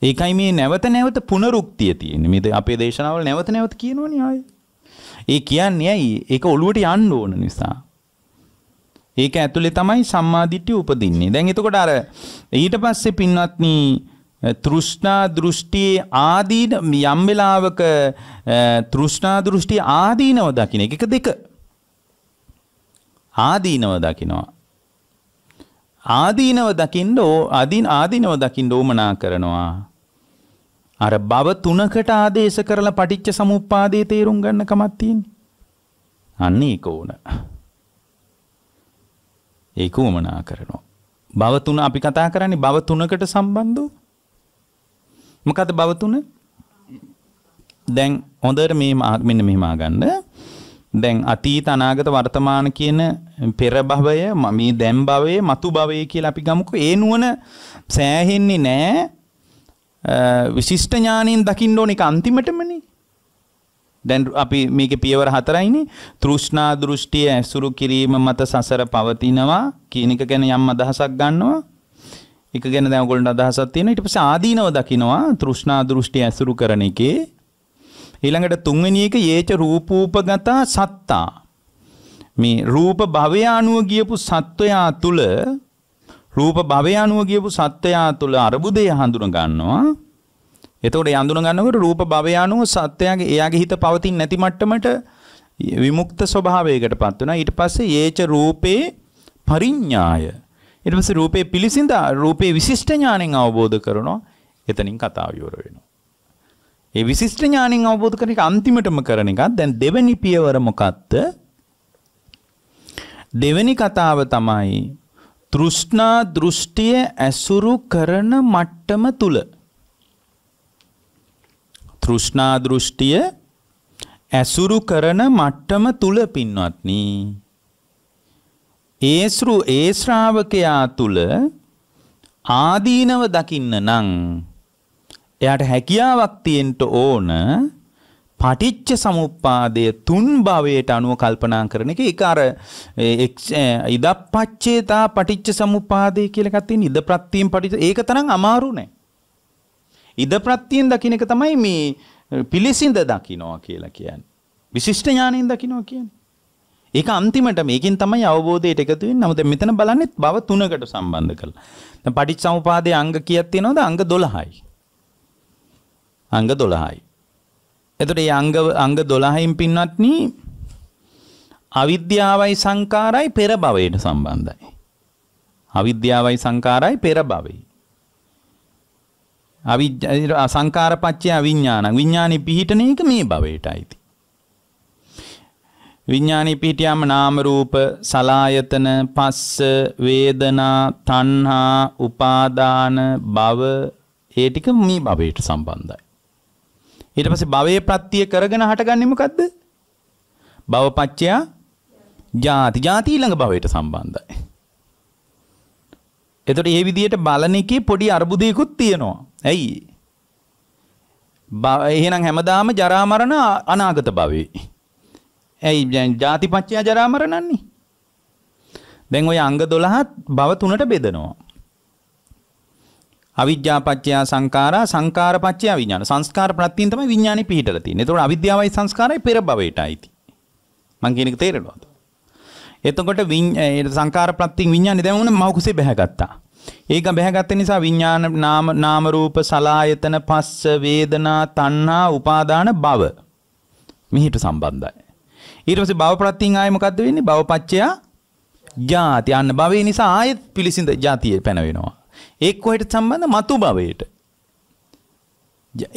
ඒකයි මේ නැවත නැවත පුනරුක්තිය තියෙන්නේ. මේ අපේ දේශනාවල නැවත නැවත කියනෝනේ ආයේ. ඒ කියන්නේ ඇයි? ඒක ඔළුවට යන්න ඕන නිසා. ඒක ඇතුලේ තමයි සම්මාදිට්ඨිය උපදින්නේ. දැන් එතකොට අර ඊට පස්සේ පින්වත්නි තෘෂ්ණා දෘෂ්ටි ආදීන යම් වෙලාවක තෘෂ්ණා දෘෂ්ටි ආදීනව දකින්න එක දෙක ආදීනව දකිනවා ආදීනව දකින්න ආදීන ආදීනව දකින්න උමනා කරනවා අර බව තුනකට ආදේශ කරලා පටිච්ච සමුප්පාදයේ තේරුම් ගන්න කමක් තියෙන්නේ අන්න ඒක ඕන ඒක උමනා කරනවා. භව තුන අපි කතා කරන්නේ භව තුනකට සම්බන්ධ වූ මොකද භව තුන? දැන් හොඳට මේ මෙන්න මෙහෙම ආගන්න. දැන් අතීත අනාගත වර්තමාන කියන පෙර භවය මේ දැන් භවයේ මතු භවයේ කියලා අපි ගමුකෝ. ඒ නුවණ සෑහෙන්නේ නැහැ. විශිෂ්ට ඥාණයෙන් දකින්න ඕන එක අන්තිමටමනේ. දැන් අපි මේක පියවර හතරයිනේ තෘෂ්ණා දෘෂ්ටිය ඇසුරු කිරීම මත සසර පවතිනවා කියන එක ගැන යම් අදහසක් ගන්නවා ඒක ගැන දැන් ඔයගොල්ලන්ට අදහසක් තියෙනවා ඊට පස්සේ ආදීනව දකිනවා තෘෂ්ණා දෘෂ්ටි ඇසුරු කරන එකේ ඊළඟට තුන්වෙනි එක යේච රූපූපගත සත්තා මේ රූප භවය අනුව ගියපු සත්වයා තුල රූප භවය අනුව ගියපු සත්වයා තුල අරුබුදය හඳුන ගන්නවා එතකොට යඳුන ගන්නකොට රූප භවය අනුව සත්‍යයගේ එයාගේ හිත පවතින නැති මට්ටමට විමුක්ත ස්වභාවයකටපත් වෙනවා. ඊට පස්සේ යේච රූපේ පරිඥාය. ඊට පස්සේ රූපේ පිළිසිඳ රූපේ විශිෂ්ට ඥාණයෙන් අවබෝධ කරනවා. එතනින් කතාව ඉවර වෙනවා. ඒ විශිෂ්ට ඥාණයෙන් අවබෝධ කරන එක අන්තිමටම කරන එකක්. දැන් දෙවෙනි පියවර මොකක්ද? දෙවෙනි කතාව තමයි තෘෂ්ණා දෘෂ්ටිය ඇසුරු කරන මට්ටම තුල තෘෂ්ණා දෘෂ්ටිය ඇසුරු කරන මට්ටම තුල පින්වත්නි ඒස්රු ඒ ශ්‍රාවකයා තුල ආදීනව දකින්න නම් එයාට හැකියාවක් තියෙන්න ඕන පටිච්ච සමුප්පාදය තුන් භවයට අනුව කල්පනා කරන එක ඒක අර ඉදප්පච්චේතා පටිච්ච සමුප්පාදය කියලා එකක් තියෙන ඉදප්‍රත්‍යයෙන් පටිච්ච ඒක තරම් අමාරු නෑ ඉද ප්‍රත්‍යයෙන් දකින්න එක තමයි මේ පිළිසිඳ දකින්නවා කියලා කියන්නේ. විශිෂ්ට ඥාණයෙන් දකින්නවා කියන්නේ. ඒක අන්තිමට මේකෙන් තමයි අවබෝධයට එකතු වෙන්නේ. නමුත් මෙතන බලන්නේ භව තුනකට සම්බන්ධ කරලා. දැන් පටිච්චසමුපාදයේ අංග කීයක් තියෙනවද? අංග 12යි. අංග 12යි. එතකොට මේ අංග අංග 12න් පින්වත්නි අවිද්‍යාවයි සංකාරයි පෙර භවයට සම්බන්ධයි. අවිද්‍යාවයි සංකාරයි පෙර භවයි. අවිද්‍යා සංකාරපච්චය විඥානං විඥානේ පිහිටන එක මේ භවයට අයිති. විඥානේ පිහිටියාම නාම රූප සලායතන පස්ස වේදනා තණ්හා උපාදාන භව ඒ ටික මේ භවයට සම්බන්ධයි. ඊට පස්සේ භවයේ ප්‍රත්‍ය කරගෙන හටගන්නේ මොකද්ද? භවපච්චය ජාති ජාති ඊළඟ භවයට සම්බන්ධයි. එතකොට මේ විදිහට බලන එකේ පොඩි අරුබුදයකුත් තියෙනවා. ඇයි? එහෙනම් හැමදාම ජරා මරණ අනාගත භවයේ. ඇයි ජාතිපච්චය ජරා මරණන්නේ? දැන් ওই අංග 12ත් භව තුනට බෙදනවා. අවිද්‍යාපච්චය සංඛාරා සංඛාරපච්චය විඥාන. සංස්කාර ප්‍රත්‍යයෙන් තමයි විඥානෙ පිහිටලා තියෙන්නේ. ඒතකොට අවිද්‍යාවයි සංස්කාරයි පෙර භවයටයි තියෙන්නේ. මං කියන එක තේරෙනවද? එතකොට සංඛාර ප්‍රත්‍යයෙන් විඥානේ දැන් උන මව කුසේ බැහැගත්තා. ඒක බැහැගත්ත නිසා විඥාන නාම නාම රූප සලායතන පස්ස වේදනා තණ්හා උපාදාන භව මිහිට සම්බන්ධයි. ඊට පස්සේ භව ප්‍රත්‍යයෙන් ආයේ මොකද්ද වෙන්නේ? භවපච්චය ජාති. අන්න භවේ නිසා ආයෙත් පිළිසිඳ ජාතිය පැනවෙනවා. ඒ කොහෙට සම්බන්ධ? මතු භවයට.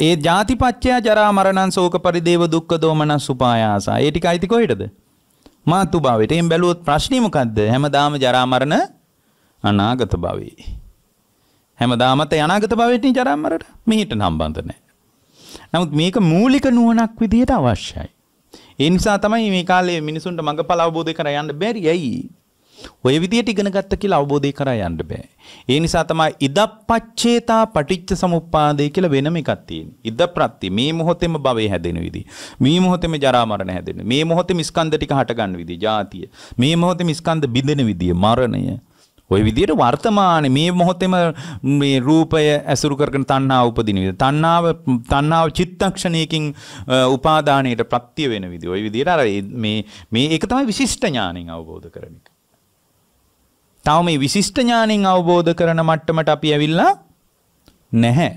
ඒ ජාතිපච්චය ජරා මරණං ශෝක පරිදේව දුක්ඛ දෝමනස් උපායාසා. ඒ ටික අයිති කොහෙටද? මාතු භවයට. එම් බැලුවොත් ප්‍රශ්නේ මොකද්ද? හැමදාම ජරා මරණ අනාගත භවයේ. හැමදාමත් අනාගත භවයේදී ජරා මරණ මෙහිට සම්බන්ධ නැහැ. නමුත් මේක මූලික නුවණක් විදිහට අවශ්‍යයි. ඒ නිසා තමයි මේ කාලේ මිනිසුන්ට මඟඵල අවබෝධය කර යන්න බැරි. ඇයි? ඔය විදිහට ඉගෙන ගත්ත කියලා අවබෝධය කරා යන්න බෑ. ඒ නිසා තමයි ඉදප්පච්චේතා පටිච්ච සමුප්පාදේ කියලා වෙනම එකක් තියෙන්නේ. ඉදප්‍රත්‍ය මේ මොහොතේම භවය හැදෙන විදිහ. මේ මොහොතේම ජරා මරණ හැදෙන. මේ මොහොතේම ස්කන්ධ ටික හට ගන්න විදිහ. ජාතිය. මේ මොහොතේම ස්කන්ධ බිඳෙන විදිහ. මරණය. ඔය විදිහට වර්තමාන මේ මොහොතේම මේ රූපය ඇසුරු කරගෙන තණ්හාව උපදින විදිහ. තණ්හාව තණ්හාව චිත්තක්ෂණයකින් උපාදානයට ප්‍රත්‍ය වෙන විදිහ. ඔය විදිහට අර මේ මේ ඒක තමයි විශිෂ්ට ඥාණයෙන් අවබෝධ කරන එක. තාම මේ විශිෂ්ට ඥාණයෙන් අවබෝධ කරන මට්ටමට අපි ඇවිල්ලා නැහැ.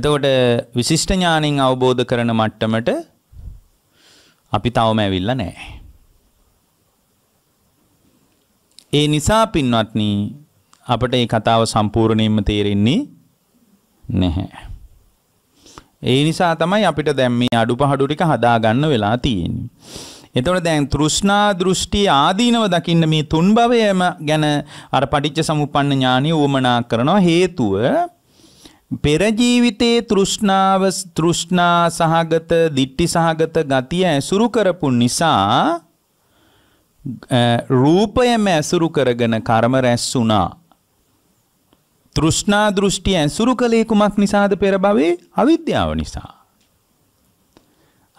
එතකොට විශිෂ්ට ඥාණයෙන් අවබෝධ කරන මට්ටමට අපි තවම ඇවිල්ලා නැහැ. ඒ නිසා පින්වත්නි අපට මේ කතාව සම්පූර්ණයෙන්ම තේරෙන්නේ නැහැ. ඒ නිසා තමයි අපිට දැන් මේ අඩුපහඩු ටික හදා ගන්න වෙලා තියෙන්නේ. එතකොට දැන් තෘෂ්ණා දෘෂ්ටි ආදීනව දකින්න මේ තුන් භවයම ගැන අර පටිච්ච සමුප්පන්න ඥානිය උවමනා කරනවා හේතුව පෙර ජීවිතයේ තෘෂ්ණාව තෘෂ්ණා සහගත, ditthi සහගත ගතිය ඇසුරු කරපු නිසා රූපයම ඇසුරු කරගෙන කර්ම රැස් වුණා. තෘෂ්ණා දෘෂ්ටි ඇසුරු කළේ කුමක් නිසාද පෙර භවයේ? අවිද්‍යාව නිසා.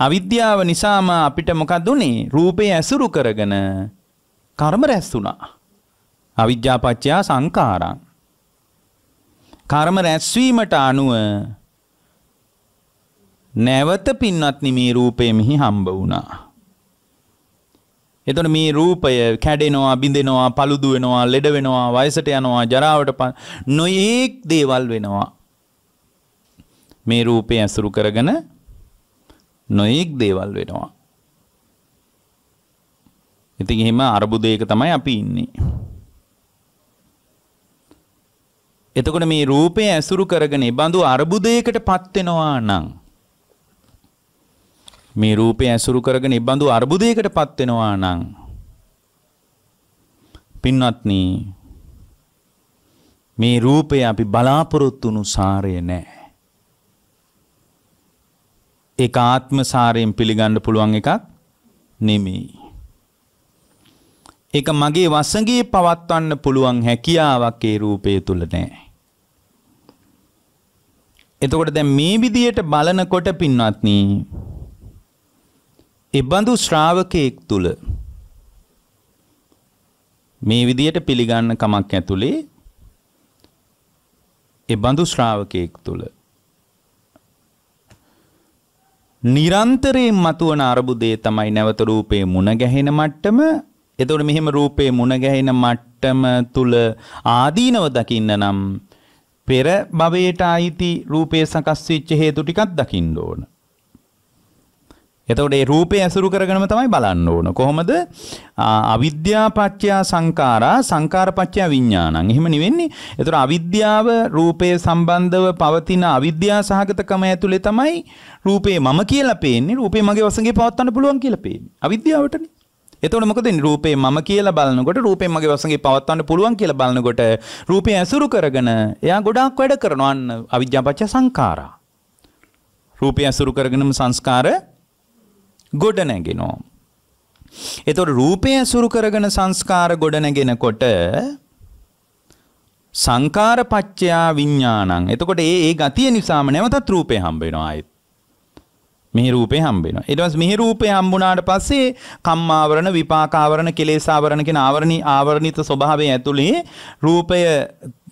අවිද්‍යාව නිසාම අපිට මොකද උනේ? රූපේ ඇසුරු කරගෙන කර්ම රැස් වුණා. අවිද්‍යාපච්චය සංඛාරං. කර්ම රැස්වීමට අනුව නැවත පින්වත්නි මේ රූපය මෙහි හම්බ වුණා. එතකොට මේ රූපය කැඩෙනවා, බිඳෙනවා, paludu වෙනවා, ලෙඩ වෙනවා, වයසට යනවා, ජරාවට නොයේක් දේවල් වෙනවා. මේ රූපය ඇසුරු කරගෙන නොයේක් දේවල් වෙනවා. ඉතින් එහෙම අරුබුදයක තමයි අපි ඉන්නේ. එතකොට මේ රූපය ඇසුරු කරගෙන බඳු අරුබුදයකටපත් වෙනවා නම් මේ රූපය ඇසුරු කරගෙන ඉබඳු අර්බුදයකටපත් වෙනවා නම් පින්වත්නි මේ රූපය අපි බලාපොරොත්තු වුණු සාරය නෑ. ඒක ආත්ම සාරයෙන් පිළිගන්න පුළුවන් එකක් නෙමෙයි. ඒක මගේ වසඟේ පවත්වන්න පුළුවන් හැකියාවක් ඒ රූපය තුල නෑ. එතකොට දැන් මේ විදියට බලනකොට පින්වත්නි එබඳු ශ්‍රාවකයෙක් තුල මේ විදියට පිළිගන්න කමක් ඇතුලේ එබඳු ශ්‍රාවකයෙක් තුල නිරන්තරයෙන් මතුවන අරුබුදේ තමයි නැවත රූපේ මුණ ගැහෙන මට්ටම. එතකොට මෙහෙම රූපේ මුණ ගැහෙන මට්ටම තුල ආදීනව දකින්න නම් පෙර භවයට ආйти රූපේ සකස් වෙච්ච හේතු ටිකක් දකින්න ඕන. එතකොට ඒ රූපය ඇසුරු කරගෙනම තමයි බලන්න ඕන. කොහොමද? අවිද්‍යාපච්චයා සංකාරා සංකාරපච්චයා විඥානං. එහෙම නෙවෙන්නේ. එතකොට අවිද්‍යාව රූපයේ සම්බන්ධව පවතින අවිද්‍යා සහගතකම ඇතුලේ තමයි රූපේ මම කියලා පේන්නේ. රූපේ මගේ වසඟේ පවත්වන්න පුළුවන් කියලා පේන්නේ. අවිද්‍යාවටනේ. එතකොට මොකද රූපේ මම කියලා බලනකොට රූපේ මගේ වසඟේ පවත්වන්න පුළුවන් කියලා බලනකොට රූපේ ඇසුරු කරගෙන එයා ගොඩාක් වැඩ කරනවා අන්න අවිජ්ජාපච්ච සංඛාරා. රූපේ ඇසුරු කරගෙනම සංස්කාර ගොඩ නැගෙනවා. එතොට රූපය ඇසුරු කරගෙන සංස්කාර ගොඩ නැගෙනකොට සංකාර පච්චයා විඤ්ඥානං එතකොට ඒ ඒ ගතිය නිසාම නැවතත් රූපය හම්බෙනවා අයත්. මේ රූපය හම්බෙන. එටවස් මෙහි රූපය හම්බුනාට පස්සේ කම්මාවරණ විපාකාවරණ කෙලේසාවරණ කෙන ආවරණී ආවරණිත ස්වභාවය ඇතුළේ රූපය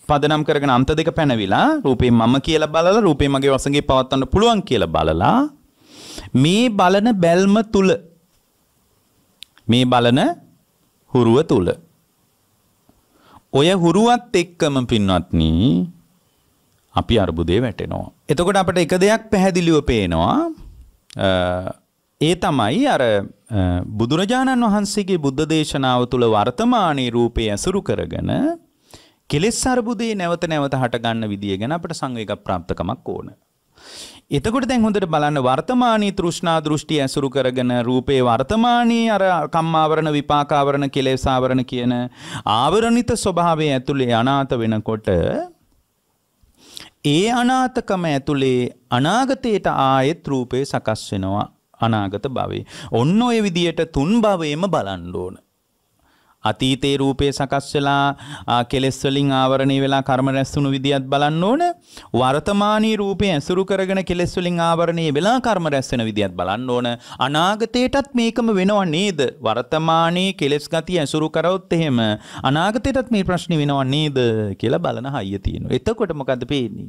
පදනම් කරගෙන අන්ත දෙක පැනවිලා රූපේ මම කියලා බලලා රූපේ මගේ වසඟේ පවත්වන්න පුළුවන් කියලා බලලා මේ බලන බැල්ම තුල මේ බලන හුරුව තුල ඔය හුරුවත් එක්කම පින්වත්නි අපි අර්බුදේ වැටෙනවා. එතකොට අපිට එක දෙයක් පැහැදිලිව පේනවා ඒ තමයි අර බුදුරජාණන් වහන්සේගේ බුද්ධ දේශනාව තුළ වර්තමානයේ රූපේ ඇසුරු කරගෙන කෙලෙස් අර්බුදේ නැවත නැවත හට ගන්න විදිය ගැන අපිට සංවේග ප්‍රාප්තකමක් ඕන. එතකොට දැන් හොඳට බලන්න වර්තමානී තෘෂ්ණා දෘෂ්ටි ඇසුරු කරගෙන රූපේ වර්තමානී අර කම්මාවරණ විපාකාවරණ කෙලෙසාවරණ කියන ආවරණිත ස්වභාවය ඇතුලේ අනාත වෙනකොට ඒ අනාතකම ඇතුලේ අනාගතයට ආයෙත් රූපේ සකස් වෙනවා අනාගත භවේ. ඔන්න ඔය විදියට තුන් භවයේම බලන්න ඕන. අතීතේ රූපේ සකස් වෙලා කෙලෙස් වලින් ආවරණය වෙලා කර්ම රැස්තුණු විදියත් බලන්න ඕන වර්තමානී රූපේ ඇසුරු කරගෙන කෙලෙස් වලින් ආවරණය වෙලා කර්ම රැස් වෙන විදියත් බලන්න ඕන අනාගතේටත් මේකම වෙනව නේද වර්තමානයේ කෙලෙස් ගතිය ඇසුරු කරොත් එහෙම අනාගතේටත් මේ ප්‍රශ්නේ වෙනව නේද කියලා බලන හයිය තියෙනවා එතකොට මොකද්ද පේන්නේ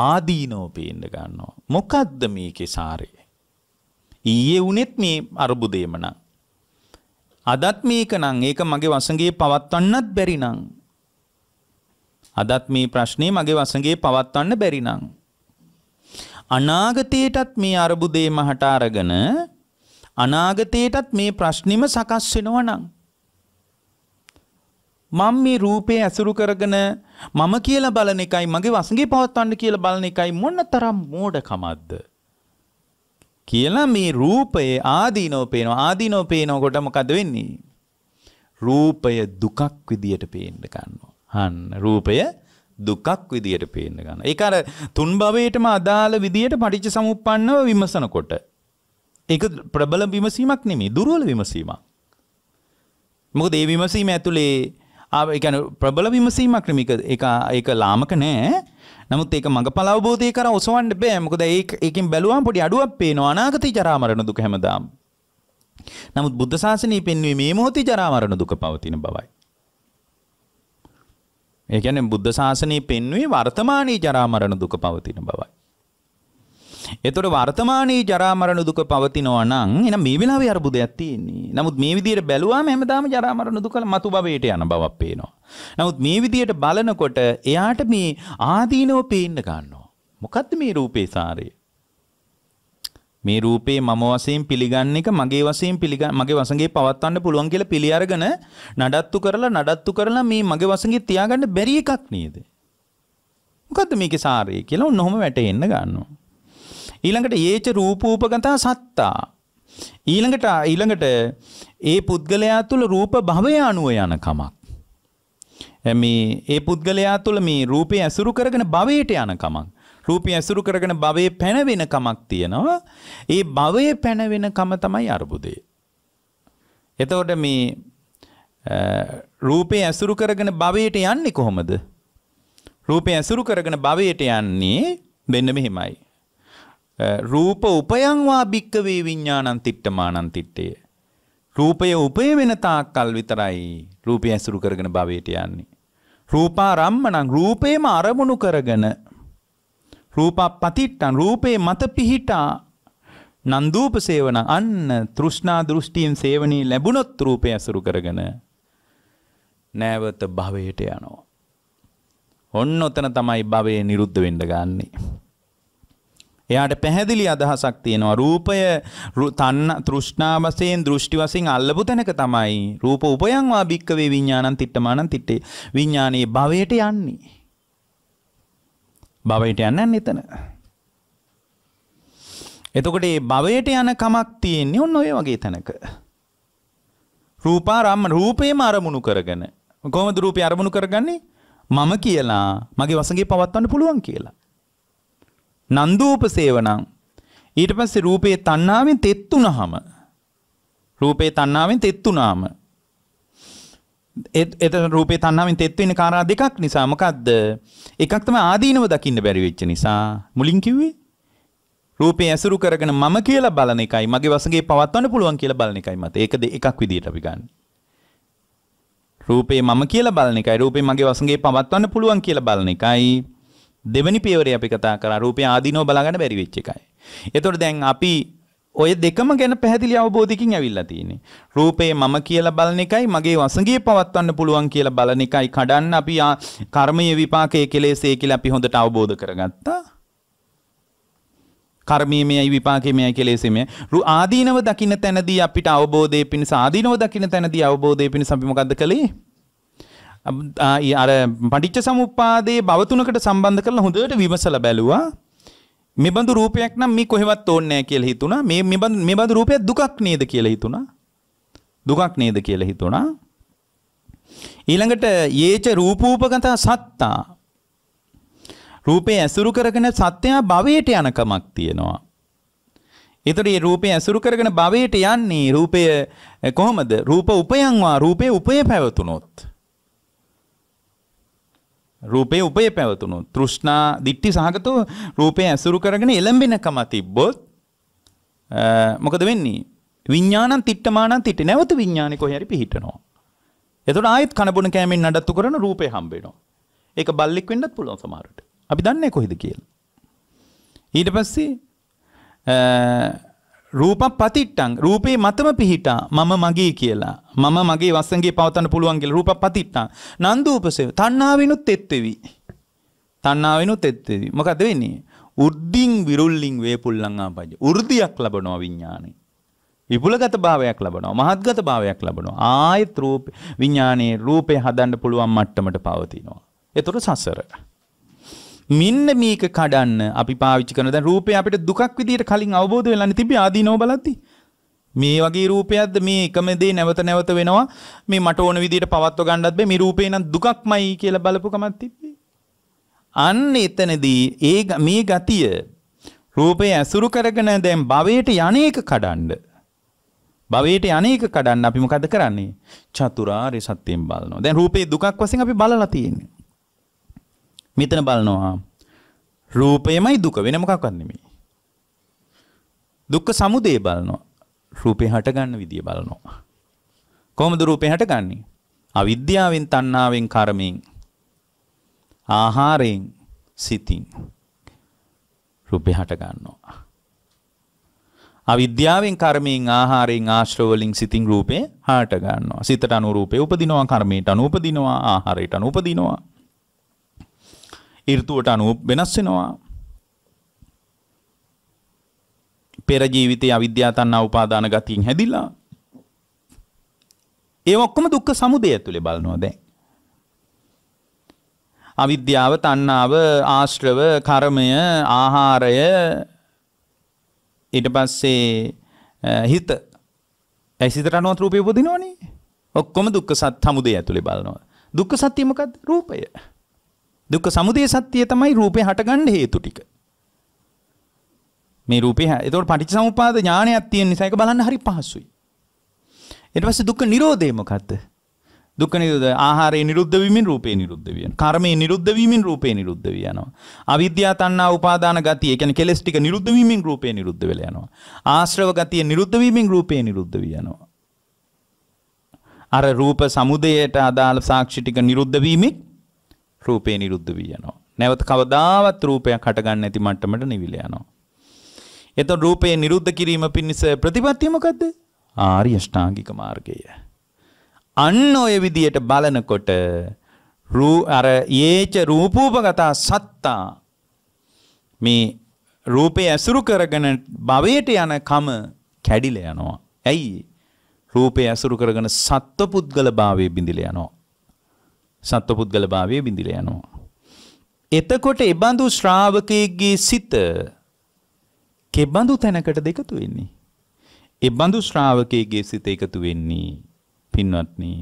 ආදීනෝ පේන්න ගන්නවා මොකද්ද මේකේ සාරය ඊයේ උනේත් මේ අරුබුදේම නම් අදත් මේක නම් ඒක මගේ වසඟේ පවත්වන්නත් බැරි නම් අදත් මේ ප්‍රශ්නේ මගේ වසඟේ පවත්වන්න බැරි නම් අනාගතයටත් මේ අරබුදේ මහට අරගෙන අනාගතයටත් මේ ප්‍රශ්නෙම සකස් වෙනවා නම් මම මේ රූපේ ඇසුරු කරගෙන මම කියලා බලන එකයි මගේ වසඟේ පවත්වන්න කියලා බලන එකයි මොනතරම් මෝඩකමක්ද කියලා මේ රූපයේ ආදීනෝ පේනවා. ආදීනෝ පේනකොට මොකද වෙන්නේ? රූපය දුකක් විදියට පේන්න ගන්නවා. හන්න රූපය දුකක් විදියට පේන්න ගන්න. ඒක අර තුන් භවයටම අදාළ විදියට පටිච්ච සමුප්පන්නව විමසනකොට. ඒක ප්‍රබල විමසීමක් නෙමෙයි, දුර්වල විමසීමක්. මොකද ඒ විමසීම ඇතුලේ ආ ඒ කියන්නේ ප්‍රබල විමසීමක් නෙමෙයි. ඒක ඒක ලාමක නෑ. නමුත් ඒක මඟඵල අවබෝධය කර ඔසවන්න බෑ. මොකද ඒක ඒකෙන් බැලුවම පොඩි අඩුවක් පේනවා අනාගතේ ජරා මරණ දුක හැමදාම. නමුත් බුද්ධ ශාසනය පෙන්වුවේ මේ මොහොතේ ජරා මරණ දුක පවතින බවයි. ඒ කියන්නේ බුද්ධ ශාසනය පෙන්වුවේ වර්තමානයේ ජරා මරණ දුක පවතින බවයි. එතොට වර්තමානයේ ජරාමරණ දුක පවතිනවා නං එන මේ වෙලාවේ අර්බුදයක් තියෙන්නේ. නමුත් මේ විදිහට බැලුවාම හැමදාම ජරාමරණ දුක මතු භවයට යන බවක් පේනවා. නමුත් මේ විදිහට බලනකොට එයාට මේ ආදීනව පේන්න ගන්නවා. මොකද්ද මේ රූපේ සාරය? මේ රූපේ මම වශයෙන් පිළිගන්න එක මගේ වශයෙන් පිළිගන්න මගේ වසඟේ පවත්වන්න පුළුවන් කියලා පිළි අරගෙන නඩත්තු කරලා නඩත්තු කරලා මේ මගේ වසඟේ තියාගන්න බැරි එකක් නේද? මොකද්ද මේකේ සාරය කියලා ඔන්න ඔහම වැටෙන්න ගන්නවා. ඊළඟට ඒච රූපූපගතා සත්තා. ඊළඟට ඊළඟට ඒ පුද්ගලයා තුළ රූප භවය අනුව යන කමක්. මේ ඒ පුද්ගලයා තුළ මේ රූපය ඇසුරු කරගෙන භවයට යන කමක්. රූපය ඇසුරු කරගෙන භවයේ පැනවෙන කමක් තියෙනවා. ඒ භවයේ පැනවෙන කම තමයි අරුබුදේ. එතකොට මේ රූපය ඇසුරු කරගෙන භවයට යන්නේ කොහොමද? රූපය ඇසුරු කරගෙන භවයට යන්නේ වෙන්න මෙහෙමයි. රූප උපයංවා භික්කවේ විඤ්ඥානන් තිට්ටමානන් තිට්ටය. රූපය උපය වෙන තාක්කල් විතරයි රූපය ඇසුරු කරගෙන භවයට යන්නේ. රූපා රම්මනං රූපේම අරමුණු කරගෙන රූපක් පතිට්ටන් රූපේ මත පිහිටා නන්දූප සේවන අන්න තෘෂ්ණා දෘෂ්ටියෙන් සේවනී ලැබුණොත් රූපය ඇසුරු කරගෙන නෑවත භවයට යනවා. ඔන්න ඔතන තමයි භවය නිරුද්ධ වෙන්න ගන්නේ. එයාට පැහැදිලි අදහසක් තියෙනවා රූපය තන්න තෘෂ්ණා වශයෙන් දෘෂ්ටි වශයෙන් අල්ලපු තැනක තමයි රූප උපයං වා භික්කවේ විඥානං තිට්ඨමානං තිට්ඨේ විඥානයේ භවයට යන්නේ භවයට යන්නේ එතන එතකොට මේ භවයට යන කමක් තියෙන්නේ ඔන්න ඔය වගේ තැනක රූපාරම්ම රූපේම අරමුණු කරගෙන කොහොමද රූපේ අරමුණු කරගන්නේ මම කියලා මගේ වසඟේ පවත්වන්න පුළුවන් කියලා නන්දූප සේවනං ඊට පස්සේ රූපේ තණ්හාවෙන් තෙත් වුණාම රූපේ තණ්හාවෙන් තෙත් වුණාම එතන රූපේ තණ්හාවෙන් තෙත් වෙන කාරණා දෙකක් නිසා මොකද්ද එකක් තමයි ආදීනව දකින්න බැරි වෙච්ච නිසා මුලින් කිව්වේ රූපේ ඇසුරු කරගෙන මම කියලා බලන එකයි මගේ වසඟේ පවත්වන්න පුළුවන් කියලා බලන එකයි මත ඒකද එකක් විදියට අපි ගන්න රූපේ මම කියලා බලන එකයි රූපේ මගේ වසඟේ පවත්වන්න පුළුවන් කියලා බලන එකයි දෙවනි පියවරේ අපි කතා කරා රූපේ ආදීනෝ බලාගන්න බැරි වෙච්ච එකයි. එතකොට දැන් අපි ඔය දෙකම ගැන පැහැදිලි අවබෝධයකින් ඇවිල්ලා තියෙන්නේ. රූපේ මම කියලා බලන එකයි මගේ වසඟිය පවත්වන්න පුළුවන් කියලා බලන එකයි කඩන්න අපි කර්මයේ විපාකයේ කෙලෙසේ කියලා අපි හොඳට අවබෝධ කරගත්තා. කර්මීමයයි විපාකීමයයි කෙලෙසීමය රු ආදීනව දකින්න තැනදී අපිට අවබෝධය පිණිස ආදීනව දකින්න තැනදී අවබෝධය පිණිස අපි මොකද්ද කළේ? අර පටිච්ච සමුප්පාදයේ බවතුනකට සම්බන්ධ කරලා හොඳට විමසලා බැලුවා. මෙබඳු රූපයක් නම් මේ කොහෙවත් ඕනේ නැහැ කියලා හිතුණා. මේ මෙබඳු මෙබඳු රූපය දුකක් නේද කියලා හිතුණා. දුකක් නේද කියලා හිතුණා. ඊළඟට යේච රූපූපගත සත්තා රූපේ ඇසුරු කරගෙන සත්‍යය භවයට යනකමක් තියෙනවා. ඒතර මේ රූපේ ඇසුරු කරගෙන භවයට යන්නේ රූපය කොහොමද? රූප උපයන්වා රූපේ උපය පැවතුනොත්. රූපේ උපේ පැවතුණු තෘෂ්ණා දිට්ටි සහගතව රූපේ ඇසුරු කරගෙන එළඹෙනකම තිබ්බොත් මොකද වෙන්නේ විඥානං තිට්ඨමානං තිටි නැවත විඥානේ කොහේ හරි පිහිටනවා එතකොට ආයෙත් කනබුන කෑමෙන් නඩත්තු කරන රූපේ හම්බ වෙනවා ඒක බල්ලෙක් වෙන්නත් පුළුවන් සමහරට අපි දන්නේ කොහෙද කියලා ඊට පස්සේ රූපම් පතිට්ටං රූපේ මතම පිහිටා මම මගේ කියලා මම මගේ වසන්ගේ පවතන්න පුළුවන් කියලා රූප පතිට්ටං නන්දූපසේව තණ්හාවිනුත් එත්වෙවි තණ්හාවිනුත් එත්වෙවි මොකද වෙන්නේ උද්දිං විරුල්ලිං වේපුල්ලං ආපජ උර්ධියක් ලබනවා විඥානෙ විපුලගත භාවයක් ලබනවා මහත්ගත භාවයක් ලබනවා ආයත් රූප විඥානයේ රූපේ හදන්න පුළුවන් මට්ටමට පවතිනවා ඒතර සසර මෙන්න මේක කඩන්න අපි පාවිච්චි කරන දැන් රූපේ අපිට දුකක් විදියට කලින් අවබෝධ වෙලානේ තිබ්බේ ආදීනෝ බලද්දි. මේ වගේ රූපයක්ද මේ එකම දේ නැවත නැවත වෙනවා මේ මට ඕන විදියට පවත්ව ගන්නත් බෑ මේ රූපේ නම් දුකක්මයි කියලා බලපු කමක් තිබ්බේ. අන්න එතනදී ඒ මේ ගතිය රූපේ ඇසුරු කරගෙන දැන් භවයට යන්නේක කඩන්න භවයට යන්නේක කඩන්න අපි මොකද කරන්නේ? චතුරාර්ය සත්‍යයෙන් බලනවා. දැන් රූපේ දුකක් වශයෙන් අපි බලලා තියෙන්නේ. මෙතන බලනවා රූපයමයි දුක වෙන මොකක්වත් නෙමෙයි. දුක්ඛ සමුදය බලනවා. රූපේ හට ගන්න විදිය බලනවා. කොහොමද රූපේ හටගන්නේ? අවිද්‍යාවෙන්, තණ්හාවෙන්, කර්මයෙන්, ආහාරයෙන්, සිතින් රූපේ හට ගන්නවා. අවිද්‍යාවෙන්, කර්මයෙන්, ආහාරයෙන්, ආශ්‍රව වලින් සිතින් රූපේ හට ගන්නවා. සිතට අනුරූපේ උපදිනවා, කර්මයට අනුපදිනවා, ආහාරයට අනුපදිනවා. ඍතුවට අනුව වෙනස් වෙනවා. පෙර ජීවිතයේ අවිද්‍යා තණ්හා උපාදාන ගතියින් හැදිලා ඒ ඔක්කොම දුක්ඛ සමුදය ඇතුලේ බලනවා දැන්. අවිද්‍යාව, තණ්හාව, ආශ්‍රව, කර්මය, ආහාරය ඊට පස්සේ හිත ඒ සිතට අනුව රූපය උපදිනවනේ. ඔක්කොම දුක්ඛ සත්‍ය සමුදය ඇතුලේ බලනවා. දුක්ඛ සත්‍ය මොකද්ද? රූපය. දුක්ඛ සමුදය සත්‍යය තමයි රූපේ හටගන්න හේතු ටික. මේ රූපේ එතකොට පටිච්චසමුප්පාද ඥානයක් තියෙන නිසා ඒක බලන්න හරි පහසුයි. ඊට පස්සේ දුක්ඛ නිරෝධය මොකද්ද? දුක්ඛ නිරෝධය ආහාරයේ නිරුද්ධ වීමෙන් රූපේ නිරුද්ධ වෙනවා. කර්මයේ නිරුද්ධ වීමෙන් රූපේ නිරුද්ධ වෙනවා. අවිද්‍යා තණ්හා උපාදාන ගතිය, ඒ කියන්නේ කෙලස් ටික නිරුද්ධ වීමෙන් රූපේ නිරුද්ධ වෙලා යනවා. ආශ්‍රව ගතිය නිරුද්ධ වීමෙන් රූපේ නිරුද්ධ වෙනවා. අර රූප සමුදයට අදාළ සාක්ෂි ටික නිරුද්ධ වීමෙන් රූපේ නිරුද්ධ වී යනවා. නැවත කවදාවත් රූපයක් හටගන්න ඇති මට්ටමට නිවිල යනවා. එතකොට රූපේ නිරුද්ධ කිරීම පිණිස ප්‍රතිපත්තිය මොකද්ද? ආර්ය අෂ්ටාංගික මාර්ගය. අන්න ඔය විදියට බලනකොට රූ අර යේච රූපූපගතා සත්තා මේ රූපේ ඇසුරු කරගෙන භවයට යන කම කැඩිලා යනවා. ඇයි? රූපේ ඇසුරු කරගෙන සත්ව පුද්ගල භාවයේ බිඳිලා යනවා. සත්වපුද්ගලභාවය බිඳිල යනවා. එතකොට එබඳු ශ්‍රාවකයගේ සිත කෙබඳු තැනකටද එකතු වෙන්නේ. එබඳු ශ්‍රාවකයගේ සිත එකතු වෙන්නේ පින්වත්නි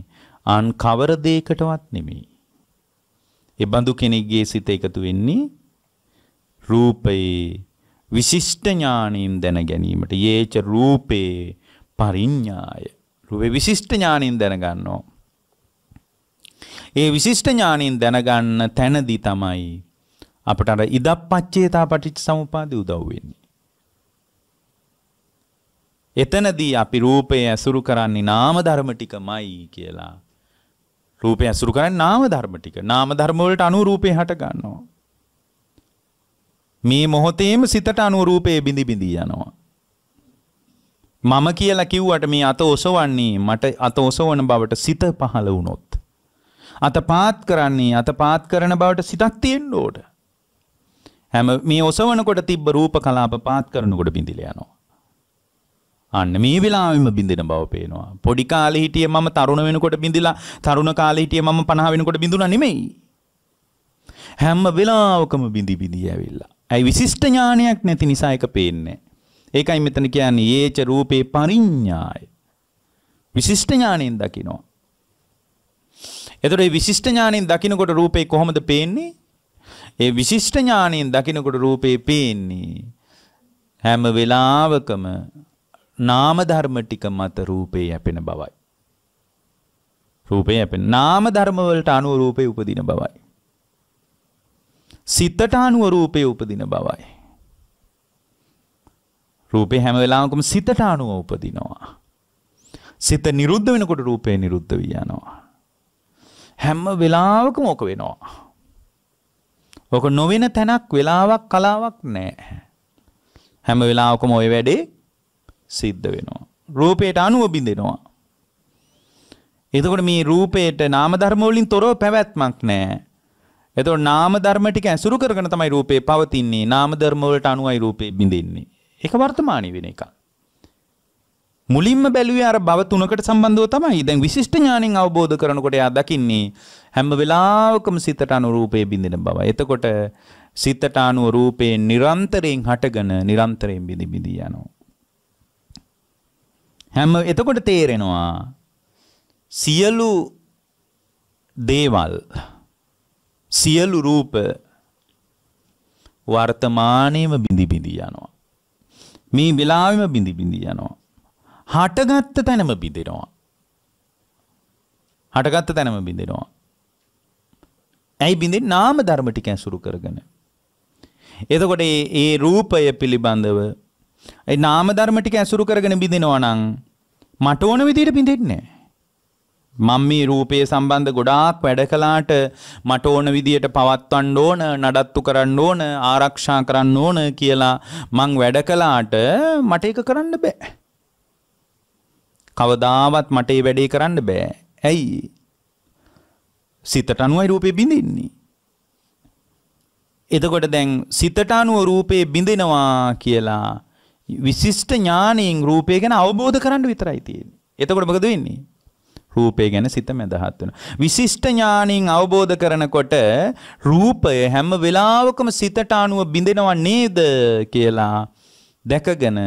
ආන් කවර දෙයකටවත් නෙමෙයි. එබඳු කෙනෙක්ගේ සිත එකතු වෙන්නේ රූපයේ විශිෂ්ට ඥාණයෙන් දැන ගැනීමට යේච රූපේ පරිඥාය රූපේ විශිෂ්ට ඥාණයෙන් දැන ගන්නවා ඒ විශිෂ්ට ඥාණයෙන් දැනගන්න තැනදී තමයි අපට අර ඉදප්පච්චේතා පටිච්ච සමුපාදේ උදව් වෙන්නේ. එතනදී අපි රූපය ඇසුරු කරන්නේ නාම ධර්ම ටිකමයි කියලා. රූපය ඇසුරු කරන්නේ නාම ධර්ම ටික. නාම ධර්ම වලට අනුව රූපේ හට ගන්නවා. මේ මොහොතේම සිතට අනුව රූපේ බිඳි බිඳි යනවා. මම කියලා කිව්වට මේ අත ඔසවන්නේ මට අත ඔසවන බවට සිත පහළ වුණොත්. අතපාත් කරන්නේ අතපාත් කරන බවට සිතක් තියෙන්න ඕට. හැම මේ ඔසවනකොට තිබ්බ රූප කලාප පාත් කරනකොට බිඳිල යනවා. අන්න මේ වෙලාවෙම බිඳින බව පේනවා. පොඩි කාලේ හිටියේ මම තරුණ වෙනකොට බිඳිලා තරුණ කාලේ හිටියේ මම 50 වෙනකොට බිඳුණා නෙමෙයි. හැම වෙලාවකම බිඳි බිඳි ඇවිල්ලා. ඇයි විශිෂ්ට ඥානයක් නැති නිසා ඒක පේන්නේ. ඒකයි මෙතන කියන්නේ යේච රූපේ පරිඤ්ඤාය. විශිෂ්ට ඥාණයෙන් දකිනවා. එතකොට මේ විශිෂ්ට ඥාණයෙන් දකින්නකොට රූපේ කොහොමද පේන්නේ? ඒ විශිෂ්ට ඥාණයෙන් දකින්නකොට රූපේ පේන්නේ හැම වෙලාවකම නාම ධර්ම ටික මත රූපේ යැපෙන බවයි. රූපේ යැපෙන නාම ධර්ම වලට අනුව රූපේ උපදින බවයි. සිතට අනුව රූපේ උපදින බවයි. රූපේ හැම වෙලාවකම සිතට අනුව උපදිනවා. සිත නිරුද්ධ වෙනකොට රූපේ නිරුද්ධ වී යනවා. හැම වෙලාවකම ඕක වෙනවා. ඕක නොවෙන තැනක් වෙලාවක් කලාවක් නැහැ. හැම වෙලාවකම ওই වැඩේ සිද්ධ වෙනවා. රූපයට අනුව බිඳෙනවා. එතකොට මේ රූපයට නාම ධර්ම වලින් තොරව පැවැත්මක් නැහැ. එතකොට නාම ධර්ම ටික ඇසුරු කරගෙන තමයි රූපේ පවතින්නේ. නාම ධර්ම වලට අනුවයි රූපේ බිඳෙන්නේ. ඒක වර්තමානී වෙන එකක්. මුලින්ම බැලුවේ අර භව තුනකට සම්බන්ධව තමයි. දැන් විශිෂ්ට ඥාණයෙන් අවබෝධ කරනකොට එයා දකින්නේ හැම වෙලාවකම සිතට අනුරූපේ බින්දින බව. එතකොට සිතට අනුව රූපේ නිරන්තරයෙන් හටගෙන නිරන්තරයෙන් බිඳි බිඳි යනවා. හැම එතකොට තේරෙනවා සියලු දේවල් සියලු රූප වර්තමානයේම බිඳි බිඳි යනවා. මේ වෙලාවෙම බිඳි බිඳි යනවා. හටගත්ත තැනම බිඳෙනවා. හටගත්ත තැනම බිඳෙනවා. ඇයි බිඳින් නාම ධර්ම ටික ඇසුරු කරගෙන. එතකොට ඒ රූපය පිළිබඳව ඒ නාම ධර්ම ටික ඇසුරු කරගෙන බිඳිනවා නම් මට ඕන විදිහට බිඳෙන්නේ මම මේ රූපයේ සම්බන්ධ ගොඩාක් වැඩ කළාට මට ඕන විදියට පවත්වන්න ඕන නඩත්තු කරන්න ඕන ආරක්ෂා කරන්න ඕන කියලා මං වැඩ කළාට මට ඒක කරන්න බෑ. කවදාවත් මට ඒ වැඩේ කරන්න බෑ. ඇයි? සිතට අනුවයි රූපේ බිඳින්නේ. එතකොට දැන් සිතට අනුව රූපේ බිඳිනවා කියලා විශිෂ්ට ඥානයෙන් රූපය ගැන අවබෝධ කරන්න විතරයි තියෙන්නේ. එතකොට මොකද වෙන්නේ? රූපය ගැන සිත මැදහත් වෙනවා. විශිෂ්ට ඥානින් අවබෝධ කරනකොට රූපය හැම වෙලාවකම සිතට අනුව බිඳෙනව නේද කියලා දැකගෙන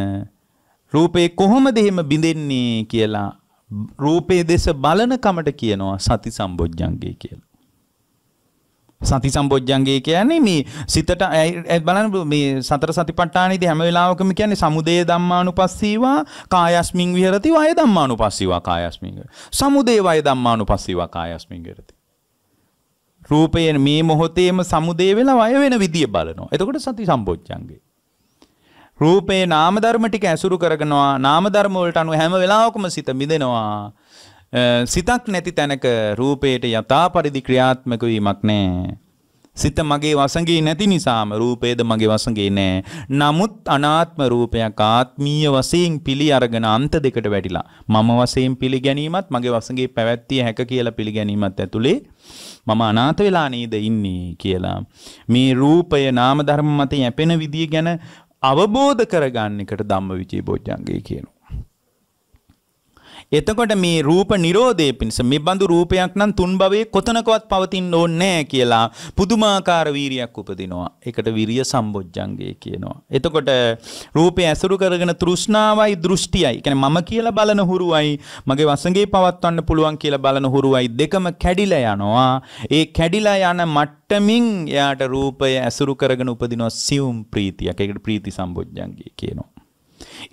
රූපේ කොහොමද එහෙම බිඳෙන්නේ කියලා රූපේ දෙස බලන කමට කියනවා සති සම්බොජ්ජංගේ කියලා. සති සම්බොජ්ජංගේ කියන්නේ මේ සිතට බලන්න මේ සතර සතිපට්ඨානෙදී හැම වෙලාවකම කියන්නේ සමුදය ධම්මානුපස්සීවා කායස්මින් විහෙරති වය ධම්මානුපස්සීවා කායස්මින් සමුදය වය ධම්මානුපස්සීවා කායස්මින් විහෙරති රූපයෙන් මේ මොහොතේම සමුදය වෙලා වය වෙන විදිය බලනවා එතකොට සති සම්බොජ්ජංගේ රූපේ නාම ධර්ම ටික ඇසුරු කරගෙනවා නාම ධර්ම වලට අනුව හැම වෙලාවකම සිත මිදෙනවා. සිතක් නැති තැනක රූපේට යථා පරිදි ක්‍රියාත්මක වීමක් නැහැ. සිත මගේ වසඟේ නැති නිසාම රූපේද මගේ වසඟේ නෑ. නමුත් අනාත්ම රූපයක් ආත්මීය වශයෙන් පිළි අරගෙන අන්ත දෙකට වැටිලා. මම වශයෙන් පිළිගැනීමත් මගේ වසඟේ පැවැත්තිය හැක කියලා පිළිගැනීමත් ඇතුලේ මම අනාථ වෙලා නේද ඉන්නේ කියලා. මේ රූපය නාම ධර්ම මත යැපෙන විදිය ගැන අවබෝධ කරගන්න එකට ධම්ම විජේ බෝජ්ජන්ගේ කියනු. එතකොට මේ රූප නිරෝධය පිණිස මේ බඳු රූපයක් නම් තුන් භවයේ කොතනකවත් පවතින්න ඕනේ නැහැ කියලා පුදුමාකාර වීරියක් උපදිනවා. ඒකට විරිය සම්බොජ්ජංගය කියනවා. එතකොට රූපය ඇසුරු කරගෙන තෘෂ්ණාවයි දෘෂ්ටියයි. කියන්නේ මම කියලා බලන හුරුවයි මගේ වසඟේ පවත්වන්න පුළුවන් කියලා බලන හුරුවයි දෙකම කැඩිලා යනවා. ඒ කැඩිලා යන මට්ටමින් එයාට රූපය ඇසුරු කරගෙන උපදිනවා සියුම් ප්‍රීතියක්. ඒකට ප්‍රීති සම්බොජ්ජංගය කියනවා.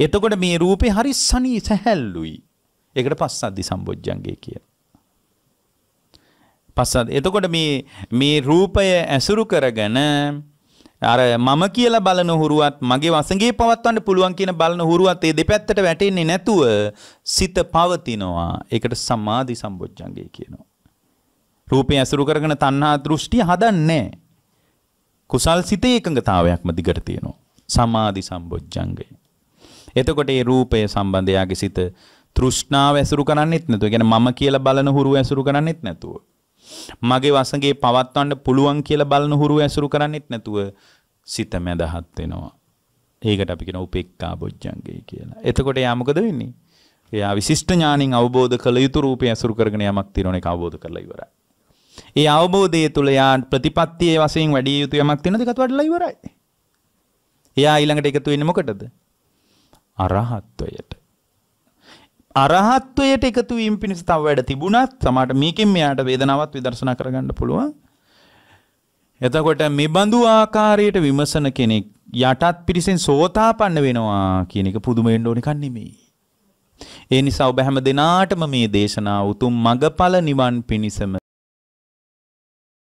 එතකොට මේ රූපේ හරි සනී සැහැල්ලුයි. ඒකට පස්සද්ධි සම්බොජ්ජංගය කියන. පස්සද් එතකොට මේ මේ රූපය ඇසුරු කරගෙන අර මම කියලා බලන හුරුවත් මගේ වසඟේ පවත්වන්න පුළුවන් කියන බලන හුරුවත් ඒ දෙපැත්තට වැටෙන්නේ නැතුව සිත පවතිනවා. ඒකට සමාධි සම්බොජ්ජංගය කියනවා. රූපය ඇසුරු කරගෙන තණ්හා දෘෂ්ටි හදන්නේ කුසල් සිතේ එකඟතාවයක්ම දිගට තියෙනවා. සමාධි සම්බොජ්ජංගය. එතකොට ඒ රූපය සම්බන්ධයාගේ සිත තෘෂ්ණාව ඇසුරු කරන්නෙත් නැතුව. ඒ කියන්නේ මම කියලා බලන හුරු ඇසුරු කරන්නෙත් නැතුව. මගේ වසඟේ පවත්වන්න පුළුවන් කියලා බලන හුරු ඇසුරු කරන්නෙත් නැතුව සිත මැදහත් වෙනවා. ඒකට අපි කියන උපේක්ඛා බොජ්ජංගේ කියලා. එතකොට යා මොකද වෙන්නේ? එයා විශිෂ්ට ඥාණයෙන් අවබෝධ කළ යුතු රූපය ඇසුරු කරගෙන යමක් තියෙනවනේ ඒක අවබෝධ කරලා ඉවරයි. ඒ අවබෝධය තුළ යා ප්‍රතිපත්තියේ වශයෙන් වැඩි යුතු යමක් තියෙනද ඒකත් වඩලා ඉවරයි. එයා ඊළඟට එකතු වෙන්නේ මොකටද? අරහත්වයට. අරහත්වයට එකතු වීම පිණිස තව වැඩ තිබුණත් සමහරට මේකෙන් මෙයාට වේදනාවත් විදර්ශනා කරගන්න පුළුවන්. එතකොට මේ බඳු ආකාරයට විමසන කෙනෙක් යටත් පිරිසෙන් සෝතාපන්න වෙනවා කියන එක පුදුම වෙන්න ඕන එකක් නෙමෙයි. ඒ නිසා ඔබ හැම දිනාටම මේ දේශනාව උතුම් මගඵල නිවන් පිණිසම